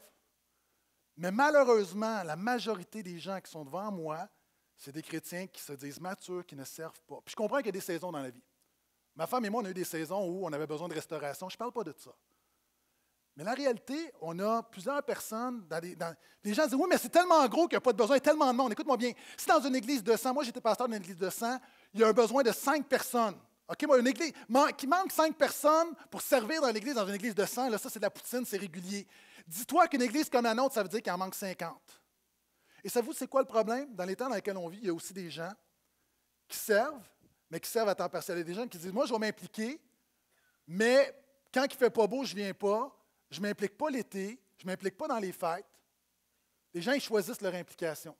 Mais malheureusement, la majorité des gens qui sont devant moi, c'est des chrétiens qui se disent matures, qui ne servent pas. Puis je comprends qu'il y a des saisons dans la vie. Ma femme et moi, on a eu des saisons où on avait besoin de restauration. Je ne parle pas de ça. Mais la réalité, on a plusieurs personnes, dans des, les gens disent, oui, mais c'est tellement gros qu'il n'y a pas de besoin, il y a tellement de monde. Écoute-moi bien, si dans une église de 100, moi j'étais pasteur d'une église de 100, il y a un besoin de cinq personnes. OK, moi, une église qui manque cinq personnes pour servir dans l'église, dans une église de 100, là, ça c'est de la poutine, c'est régulier. Dis-toi qu'une église comme la nôtre, ça veut dire qu'il en manque 50. Et ça vous c'est quoi le problème? Dans les temps dans lesquels on vit, il y a aussi des gens qui servent, mais qui servent à temps partiel. Il y a des gens qui disent, moi, je vais m'impliquer, mais quand il ne fait pas beau, je ne viens pas je ne m'implique pas l'été, je ne m'implique pas dans les fêtes. Les gens, ils choisissent leur implication.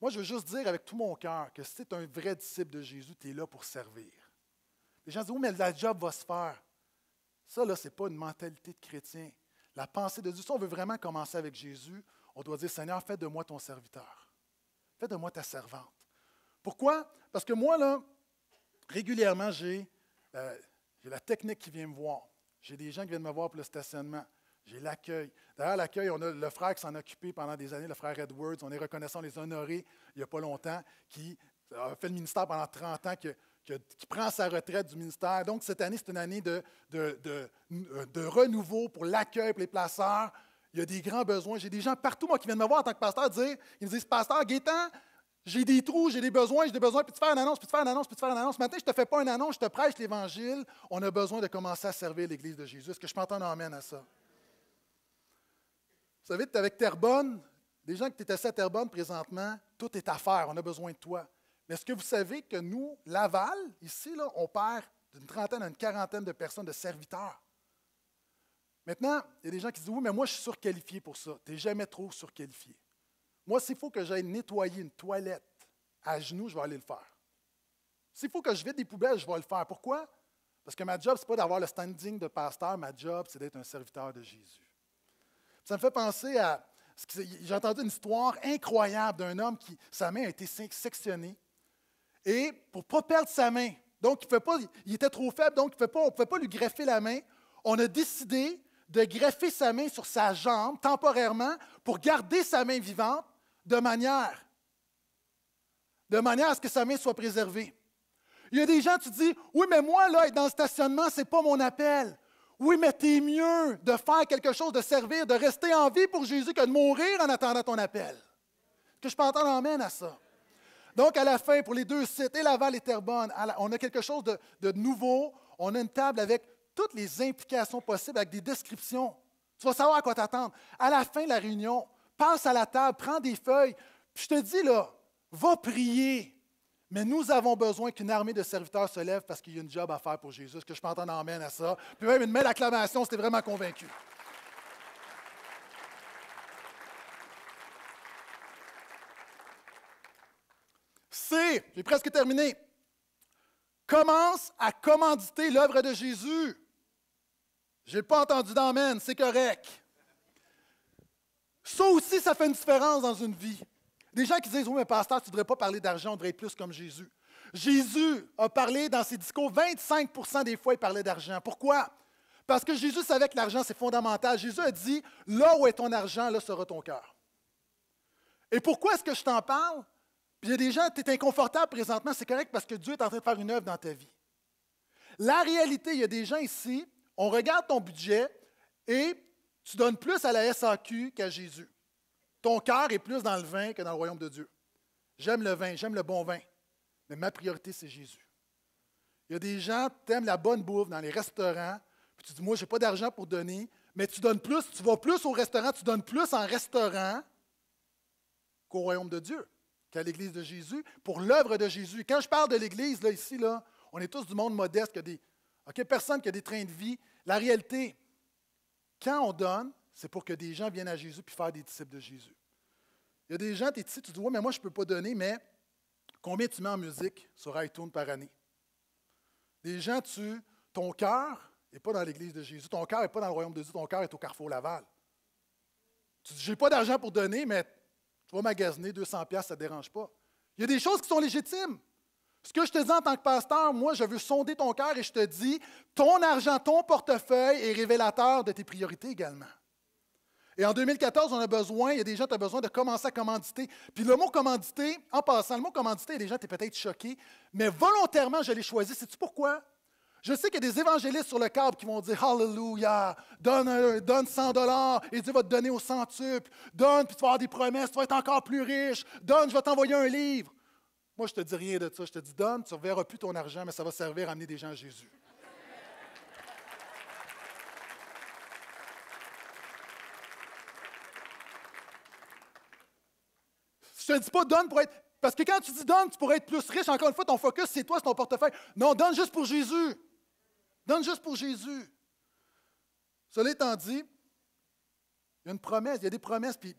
Moi, je veux juste dire avec tout mon cœur que si tu es un vrai disciple de Jésus, tu es là pour servir. Les gens disent, oui, mais la job va se faire. Ça, là, ce n'est pas une mentalité de chrétien. La pensée de Dieu, si on veut vraiment commencer avec Jésus, on doit dire, Seigneur, fais de moi ton serviteur. Fais de moi ta servante. Pourquoi? Parce que moi, là, régulièrement, j'ai euh, la technique qui vient me voir. J'ai des gens qui viennent me voir pour le stationnement. J'ai l'accueil. D'ailleurs, l'accueil, on a le frère qui s'en a occupé pendant des années, le frère Edwards. On est reconnaissant, on les honorés il n'y a pas longtemps, qui a fait le ministère pendant 30 ans, qui, prend sa retraite du ministère. Donc, cette année, c'est une année de, renouveau pour l'accueil, pour les placeurs. Il y a des grands besoins. J'ai des gens partout, moi, qui viennent me voir en tant que pasteur dire, ils me disent, Pasteur Gaétan, j'ai des trous, j'ai des besoins, j'ai des besoins, puis tu fais une annonce, puis tu fais une annonce, puis tu fais une annonce. matin, je ne te fais pas une annonce, je te prêche l'Évangile. On a besoin de commencer à servir l'Église de Jésus. Est-ce que je m'entends amène à ça? Vous savez, tu avec Terrebonne, des gens qui étaient assis à Terrebonne présentement, tout est à faire, on a besoin de toi. Mais est-ce que vous savez que nous, Laval, ici, là, on perd d'une trentaine à une quarantaine de personnes, de serviteurs? Maintenant, il y a des gens qui disent Oui, mais moi, je suis surqualifié pour ça. Tu n'es jamais trop surqualifié. Moi, s'il faut que j'aille nettoyer une toilette à genoux, je vais aller le faire. S'il faut que je vide des poubelles, je vais le faire. Pourquoi? Parce que ma job, ce n'est pas d'avoir le standing de pasteur, ma job, c'est d'être un serviteur de Jésus. Ça me fait penser à. J'ai entendu une histoire incroyable d'un homme qui, sa main a été sectionnée. Et pour ne pas perdre sa main, donc il, fait pas, il était trop faible, donc on ne pouvait pas lui greffer la main, on a décidé de greffer sa main sur sa jambe temporairement pour garder sa main vivante de manière, de manière à ce que sa main soit préservée. Il y a des gens, tu dis, oui, mais moi, là, être dans le stationnement, ce n'est pas mon appel. Oui, mais tu es mieux de faire quelque chose, de servir, de rester en vie pour Jésus que de mourir en attendant ton appel. que je peux entendre amène à ça? Donc, à la fin, pour les deux sites, et Laval et Terrebonne, on a quelque chose de, de nouveau. On a une table avec toutes les implications possibles, avec des descriptions. Tu vas savoir à quoi t'attendre. À la fin de la réunion, passe à la table, prends des feuilles. Puis je te dis là, va prier. Mais nous avons besoin qu'une armée de serviteurs se lève parce qu'il y a une job à faire pour Jésus. ce que je peux entendre amène à ça? Puis même une belle acclamation, c'était vraiment convaincu. C'est, j'ai presque terminé, commence à commanditer l'œuvre de Jésus. Je n'ai pas entendu d'amène, c'est correct. Ça aussi, ça fait une différence dans une vie. Des gens qui disent, oui, mais pasteur, tu ne devrais pas parler d'argent, on devrait être plus comme Jésus. Jésus a parlé dans ses discours, 25 des fois, il parlait d'argent. Pourquoi? Parce que Jésus savait que l'argent, c'est fondamental. Jésus a dit, là où est ton argent, là sera ton cœur. Et pourquoi est-ce que je t'en parle? Puis il y a des gens, tu es inconfortable présentement, c'est correct parce que Dieu est en train de faire une œuvre dans ta vie. La réalité, il y a des gens ici, on regarde ton budget et tu donnes plus à la SAQ qu'à Jésus. Ton cœur est plus dans le vin que dans le royaume de Dieu. J'aime le vin, j'aime le bon vin, mais ma priorité, c'est Jésus. Il y a des gens, qui aiment la bonne bouffe dans les restaurants, puis tu dis, moi, je n'ai pas d'argent pour donner, mais tu donnes plus, tu vas plus au restaurant, tu donnes plus en restaurant qu'au royaume de Dieu, qu'à l'Église de Jésus, pour l'œuvre de Jésus. Quand je parle de l'Église, là, ici, là, on est tous du monde modeste, a des, okay, personne qui a des trains de vie. La réalité, quand on donne, c'est pour que des gens viennent à Jésus puis faire des disciples de Jésus. Il y a des gens, tu es tu dis, ouais, mais moi, je ne peux pas donner, mais combien tu mets en musique sur iTunes par année? Des gens, tu, ton cœur n'est pas dans l'Église de Jésus, ton cœur n'est pas dans le royaume de Dieu, ton cœur est au carrefour Laval. Tu dis, j'ai pas d'argent pour donner, mais tu vas magasiner 200$, ça ne dérange pas. Il y a des choses qui sont légitimes. Ce que je te dis en tant que pasteur, moi, je veux sonder ton cœur et je te dis, ton argent, ton portefeuille est révélateur de tes priorités également. Et en 2014, on a besoin, il y a des gens qui ont besoin de commencer à commanditer. Puis le mot commanditer, en passant, le mot commanditer, déjà tu peut-être choqué, mais volontairement, je l'ai choisi. Sais-tu pourquoi? Je sais qu'il y a des évangélistes sur le câble qui vont dire Hallelujah, donne, donne 100 dollars et Dieu va te donner au centuple. Donne, puis tu vas avoir des promesses, tu vas être encore plus riche. Donne, je vais t'envoyer un livre. Moi, je te dis rien de ça. Je te dis donne, tu ne reverras plus ton argent, mais ça va servir à amener des gens à Jésus. je te dis pas donne pour être. Parce que quand tu dis donne, tu pourrais être plus riche. Encore une fois, ton focus, c'est toi, c'est ton portefeuille. Non, donne juste pour Jésus. Donne juste pour Jésus. Cela étant dit, il y a une promesse, il y a des promesses, puis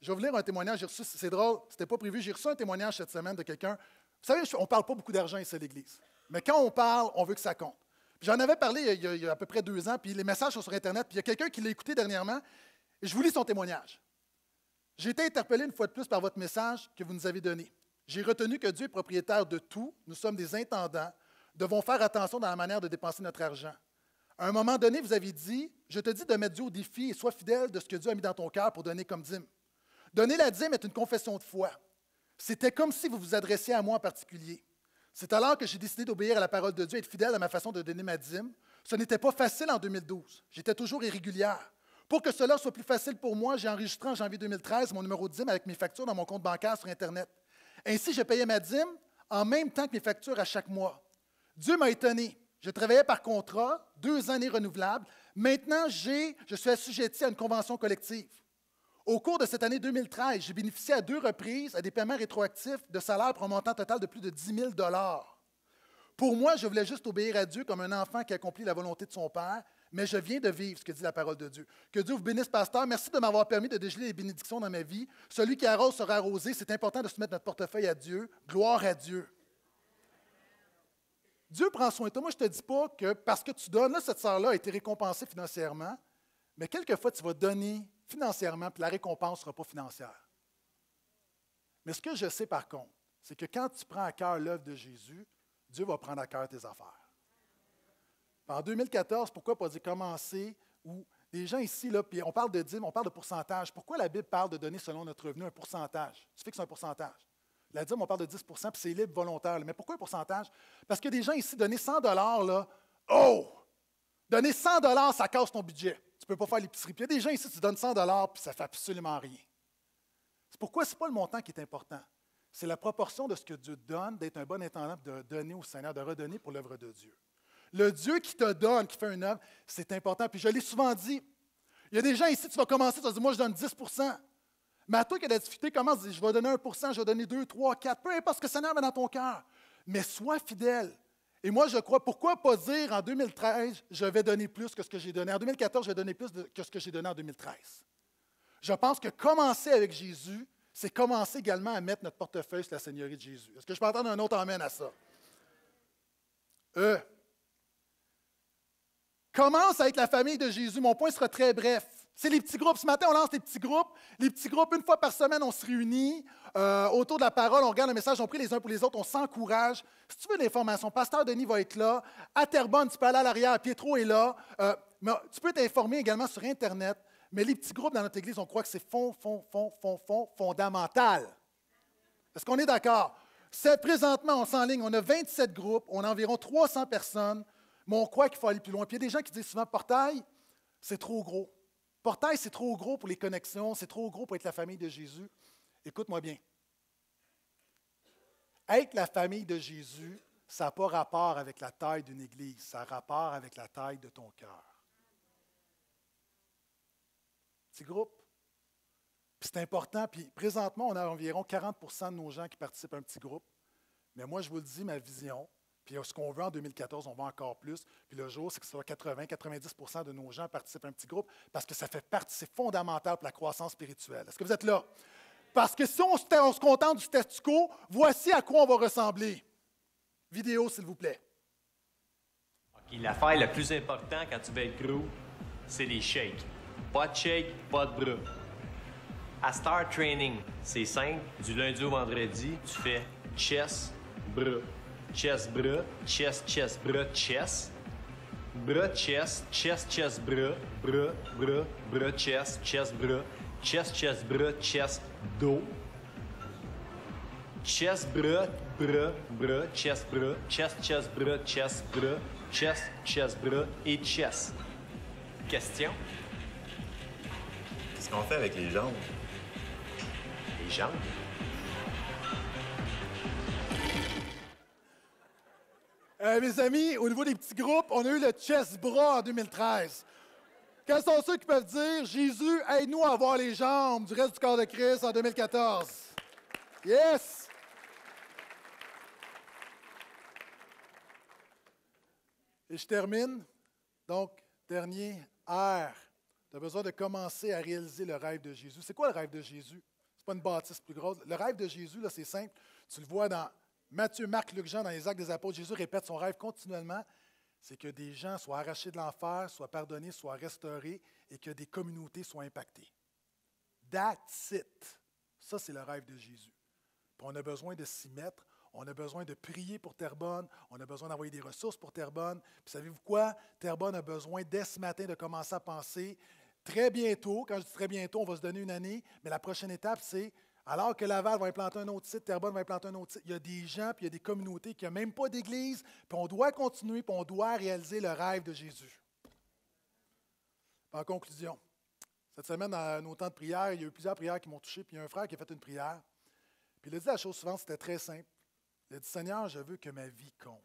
je vais vous lire un témoignage. j'ai Reçu, c'est drôle, c'était pas prévu. J'ai reçu un témoignage cette semaine de quelqu'un. Vous savez, on ne parle pas beaucoup d'argent ici à l'Église. Mais quand on parle, on veut que ça compte. j'en avais parlé il y, a, à peu près deux ans, puis les messages sont sur Internet, puis il y a quelqu'un qui l'a écouté dernièrement, et je vous lis son témoignage. J'ai été interpellé une fois de plus par votre message que vous nous avez donné. J'ai retenu que Dieu est propriétaire de tout, nous sommes des intendants, devons faire attention dans la manière de dépenser notre argent. À un moment donné, vous avez dit, je te dis de mettre Dieu au défi et sois fidèle de ce que Dieu a mis dans ton cœur pour donner comme dîme. Donner la dîme est une confession de foi. C'était comme si vous vous adressiez à moi en particulier. C'est alors que j'ai décidé d'obéir à la parole de Dieu et être fidèle à ma façon de donner ma dîme. Ce n'était pas facile en 2012. J'étais toujours irrégulière. Pour que cela soit plus facile pour moi, j'ai enregistré en janvier 2013 mon numéro de dîme avec mes factures dans mon compte bancaire sur Internet. Ainsi, je payais ma dîme en même temps que mes factures à chaque mois. Dieu m'a étonné. Je travaillais par contrat, deux années renouvelables. Maintenant, je suis assujetti à une convention collective. Au cours de cette année 2013, j'ai bénéficié à deux reprises à des paiements rétroactifs de salaire pour un montant total de plus de 10 000 Pour moi, je voulais juste obéir à Dieu comme un enfant qui accomplit la volonté de son Père, mais je viens de vivre ce que dit la parole de Dieu. Que Dieu vous bénisse, pasteur. Merci de m'avoir permis de dégeler les bénédictions dans ma vie. Celui qui arrose sera arrosé. C'est important de se mettre notre portefeuille à Dieu. Gloire à Dieu. Dieu prend soin de toi. Moi, je ne te dis pas que parce que tu donnes, cette sœur-là a été récompensée financièrement, mais quelquefois, tu vas donner financièrement, puis la récompense ne sera pas financière. Mais ce que je sais par contre, c'est que quand tu prends à cœur l'œuvre de Jésus, Dieu va prendre à cœur tes affaires. En 2014, pourquoi pas dire commencer ou des gens ici, là, puis on parle de dîmes, on parle de pourcentage. Pourquoi la Bible parle de donner selon notre revenu un pourcentage? Tu fixes un pourcentage. La dîme, on parle de 10 puis c'est libre, volontaire. Mais pourquoi un pourcentage? Parce que des gens ici, donner 100 là, oh! Donner 100 ça casse ton budget. Tu ne peux pas faire l'épicerie. Puis il y a des gens ici, tu donnes 100 dollars, puis ça ne fait absolument rien. C'est pourquoi ce n'est pas le montant qui est important. C'est la proportion de ce que Dieu donne, d'être un bon intendant, de donner au Seigneur, de redonner pour l'œuvre de Dieu. Le Dieu qui te donne, qui fait une œuvre, c'est important. Puis je l'ai souvent dit, il y a des gens ici, tu vas commencer, tu vas dire, moi je donne 10 Mais à toi qui as la difficulté, commence, je vais donner 1 je vais donner 2, 3, 4, peu importe ce que le Seigneur met dans ton cœur. Mais sois fidèle. Et moi, je crois, pourquoi pas dire en 2013, je vais donner plus que ce que j'ai donné. En 2014, je vais donner plus que ce que j'ai donné en 2013. Je pense que commencer avec Jésus, c'est commencer également à mettre notre portefeuille sur la Seigneurie de Jésus. Est-ce que je peux entendre un autre amène à ça? Euh, commence à être la famille de Jésus. Mon point sera très bref. C'est les petits groupes. Ce matin, on lance les petits groupes. Les petits groupes, une fois par semaine, on se réunit euh, autour de la parole, on regarde le message, on prie les uns pour les autres, on s'encourage. Si tu veux de l'information, Pasteur Denis va être là. À Terrebonne, tu peux aller à l'arrière, Pietro est là. Euh, mais tu peux t'informer également sur Internet. Mais les petits groupes dans notre Église, on croit que c'est fond, fond, fond, fond, fond, fondamental. Est-ce qu'on est, d'accord? C'est présentement, on ligne, on a 27 groupes, on a environ 300 personnes, mais on croit qu'il faut aller plus loin. Puis il y a des gens qui disent souvent, portail, c'est trop gros. Portail, c'est trop gros pour les connexions, c'est trop gros pour être la famille de Jésus. Écoute-moi bien. Être la famille de Jésus, ça n'a pas rapport avec la taille d'une église, ça a rapport avec la taille de ton cœur. Petit groupe. C'est important. Puis présentement, on a environ 40 de nos gens qui participent à un petit groupe. Mais moi, je vous le dis, ma vision, puis ce qu'on veut en 2014, on veut encore plus. Puis le jour, c'est que ça 80-90 de nos gens participent à un petit groupe parce que ça fait partie, c'est fondamental pour la croissance spirituelle. Est-ce que vous êtes là? Parce que si on se, contente du statu quo, voici à quoi on va ressembler. Vidéo, s'il vous plaît. Ok, L'affaire la plus importante quand tu veux être gros, c'est les shakes. Pas de shake, pas de bras. À Star Training, c'est simple. Du lundi au vendredi, tu fais chest, bras chest, brr chest, chest, brr chest. brr chest, chest, chess, brr bras, bras, bras, chest, chest, brr chest, chest, bras, chest, do, Chest, bras, brr brr chest, brr chest, chest, bras, chest, bras, chest, chess, brr et chest. Question? Qu'est-ce qu'on fait avec les jambes? Les jambes? Euh, mes amis, au niveau des petits groupes, on a eu le chess bro en 2013. Quels sont ceux qui peuvent dire Jésus, aide-nous à avoir les jambes du reste du corps de Christ en 2014? Yes! Et je termine. Donc, dernier R. Tu as besoin de commencer à réaliser le rêve de Jésus. C'est quoi le rêve de Jésus? Ce n'est pas une bâtisse plus grosse. Le rêve de Jésus, là, c'est simple. Tu le vois dans Matthieu, Marc, Luc, Jean, dans les actes des apôtres, Jésus répète son rêve continuellement, c'est que des gens soient arrachés de l'enfer, soient pardonnés, soient restaurés et que des communautés soient impactées. That's it. Ça, c'est le rêve de Jésus. on a besoin de s'y mettre, on a besoin de prier pour Terrebonne, on a besoin d'envoyer des ressources pour Terrebonne. Puis savez-vous quoi? Terrebonne a besoin dès ce matin de commencer à penser très bientôt, quand je dis très bientôt, on va se donner une année, mais la prochaine étape, c'est alors que Laval va implanter un autre site, Terrebonne va implanter un autre site. Il y a des gens, puis il y a des communautés qui n'ont même pas d'église, puis on doit continuer, puis on doit réaliser le rêve de Jésus. En conclusion, cette semaine, dans nos temps de prière, il y a eu plusieurs prières qui m'ont touché, puis il y a un frère qui a fait une prière. Puis il a dit la chose souvent, c'était très simple. Il a dit Seigneur, je veux que ma vie compte.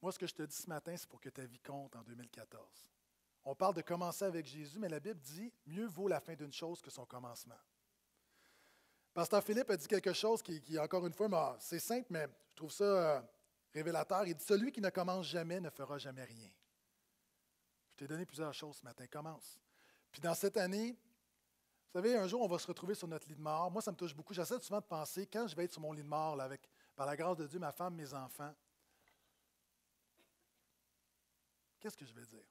Moi, ce que je te dis ce matin, c'est pour que ta vie compte en 2014. On parle de commencer avec Jésus, mais la Bible dit Mieux vaut la fin d'une chose que son commencement. Pasteur Philippe a dit quelque chose qui, encore une fois, c'est simple, mais je trouve ça euh, révélateur. Il dit Celui qui ne commence jamais ne fera jamais rien. Je t'ai donné plusieurs choses ce matin. Commence. Puis dans cette année, vous savez, un jour, on va se retrouver sur notre lit de mort. Moi, ça me touche beaucoup. J'essaie souvent de penser quand je vais être sur mon lit de mort, avec, par la grâce de Dieu, ma femme, mes enfants, qu'est-ce que je vais dire?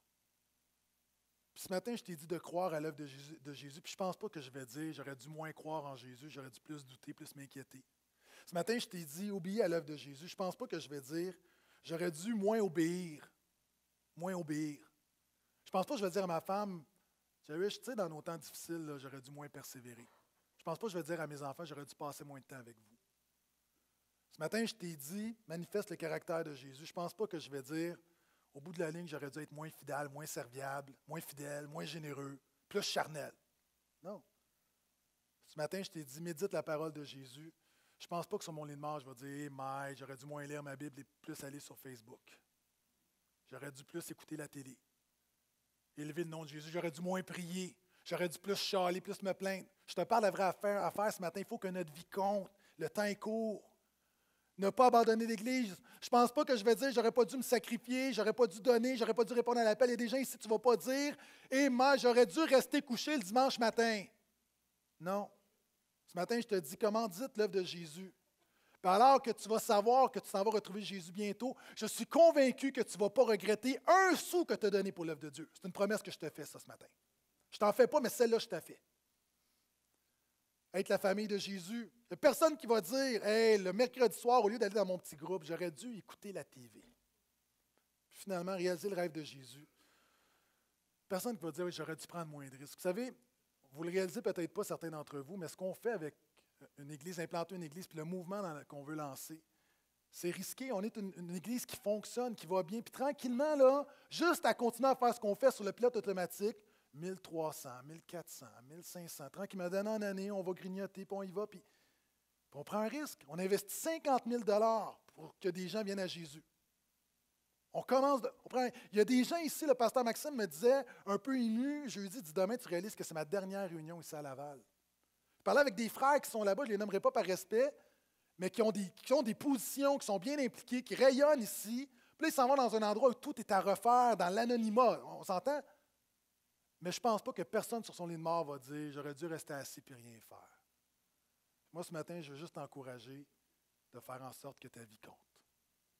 Puis ce matin, je t'ai dit de croire à l'œuvre de Jésus, Puis je pense pas que je vais dire, j'aurais dû moins croire en Jésus, j'aurais dû plus douter, plus m'inquiéter. Ce matin, je t'ai dit, obéir à l'œuvre de Jésus. Je pense pas que je vais dire, j'aurais dû moins obéir, moins obéir. Je pense pas que je vais dire à ma femme, tu sais, dans nos temps difficiles, j'aurais dû moins persévérer. Je pense pas que je vais dire à mes enfants, j'aurais dû passer moins de temps avec vous. Ce matin, je t'ai dit, manifeste le caractère de Jésus. Je pense pas que je vais dire, au bout de la ligne, j'aurais dû être moins fidèle, moins serviable, moins fidèle, moins généreux, plus charnel. Non. Ce matin, je t'ai dit, médite la parole de Jésus. Je ne pense pas que sur mon lit de mort, je vais dire, mais j'aurais dû moins lire ma Bible et plus aller sur Facebook. J'aurais dû plus écouter la télé. Élever le nom de Jésus. J'aurais dû moins prier. J'aurais dû plus chialer, plus me plaindre. Je te parle de la vraie affaire, affaire ce matin. Il faut que notre vie compte. Le temps est court ne pas abandonner l'Église. Je ne pense pas que je vais dire, j'aurais pas dû me sacrifier, j'aurais pas dû donner, j'aurais pas dû répondre à l'appel. Et des gens ici, tu ne vas pas dire, et eh, moi, j'aurais dû rester couché le dimanche matin. Non. Ce matin, je te dis, comment dites l'œuvre de Jésus? alors que tu vas savoir que tu t'en vas retrouver Jésus bientôt, je suis convaincu que tu ne vas pas regretter un sou que tu as donné pour l'œuvre de Dieu. C'est une promesse que je te fais ça ce matin. Je t'en fais pas, mais celle-là, je t'ai fais être la famille de Jésus. Il n'y a personne qui va dire Hey, le mercredi soir, au lieu d'aller dans mon petit groupe, j'aurais dû écouter la TV. finalement, réaliser le rêve de Jésus. Personne qui va dire oui, j'aurais dû prendre moins de risques. Vous savez, vous ne le réalisez peut-être pas, certains d'entre vous, mais ce qu'on fait avec une église, implanter une église, puis le mouvement qu'on veut lancer, c'est risqué. On est une, église qui fonctionne, qui va bien. Puis tranquillement, là, juste à continuer à faire ce qu'on fait sur le pilote automatique, 1300, 1400, 1500. Tranquillement, donné en année, on va grignoter, puis on y va, puis, on prend un risque. On investit 50 000 pour que des gens viennent à Jésus. On commence, il y a des gens ici, le pasteur Maxime me disait, un peu ému, je lui dis, dit, demain, tu réalises que c'est ma dernière réunion ici à Laval. Je parlais avec des frères qui sont là-bas, je ne les nommerai pas par respect, mais qui ont, des, ont des positions, qui sont bien impliquées, qui rayonnent ici. Puis là, ils s'en vont dans un endroit où tout est à refaire, dans l'anonymat. On s'entend? Mais je ne pense pas que personne sur son lit de mort va dire J'aurais dû rester assis et rien faire. Moi, ce matin, je veux juste t'encourager de faire en sorte que ta vie compte.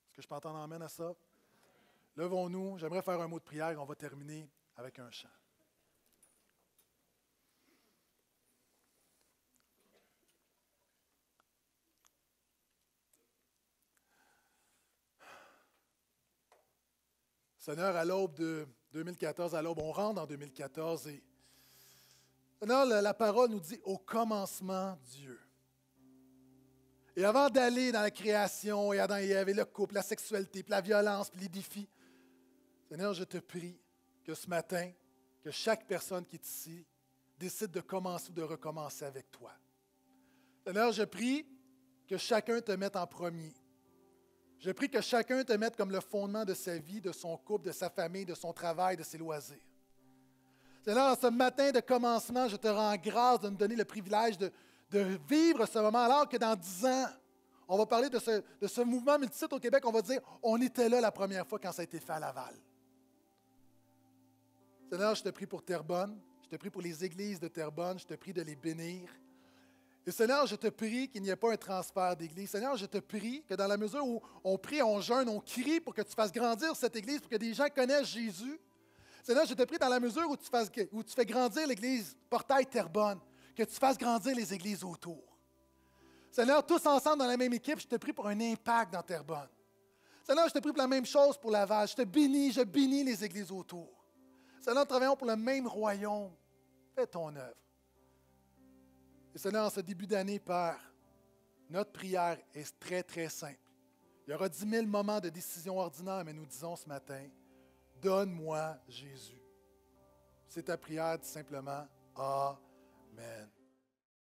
Est-ce que je peux entendre amène à ça? Levons-nous. J'aimerais faire un mot de prière et on va terminer avec un chant. Sonneur à l'aube de 2014 à on rentre en 2014 et là, la parole nous dit au commencement Dieu. Et avant d'aller dans la création et Adam et Ève le couple, la sexualité, la violence, puis les défis, Seigneur, je te prie que ce matin, que chaque personne qui est ici décide de commencer ou de recommencer avec toi. Seigneur, je prie que chacun te mette en premier, je prie que chacun te mette comme le fondement de sa vie, de son couple, de sa famille, de son travail, de ses loisirs. Seigneur, ce matin de commencement, je te rends grâce de me donner le privilège de, vivre ce moment, alors que dans dix ans, on va parler de ce, mouvement multisite au Québec, on va dire, on était là la première fois quand ça a été fait à Laval. Seigneur, je te prie pour Terrebonne, je te prie pour les églises de Terrebonne, je te prie de les bénir, et Seigneur, je te prie qu'il n'y ait pas un transfert d'église. Seigneur, je te prie que dans la mesure où on prie, on jeûne, on crie pour que tu fasses grandir cette église, pour que des gens connaissent Jésus. Seigneur, je te prie dans la mesure où tu, fasses, où tu fais grandir l'église Portail Terrebonne, que tu fasses grandir les églises autour. Seigneur, tous ensemble dans la même équipe, je te prie pour un impact dans Terrebonne. Seigneur, je te prie pour la même chose pour Laval. Je te bénis, je bénis les églises autour. Seigneur, travaillons pour le même royaume. Fais ton œuvre. Cela, en ce début d'année, Père, notre prière est très, très simple. Il y aura dix mille moments de décision ordinaire, mais nous disons ce matin, donne-moi Jésus. C'est ta prière, dit simplement, Amen.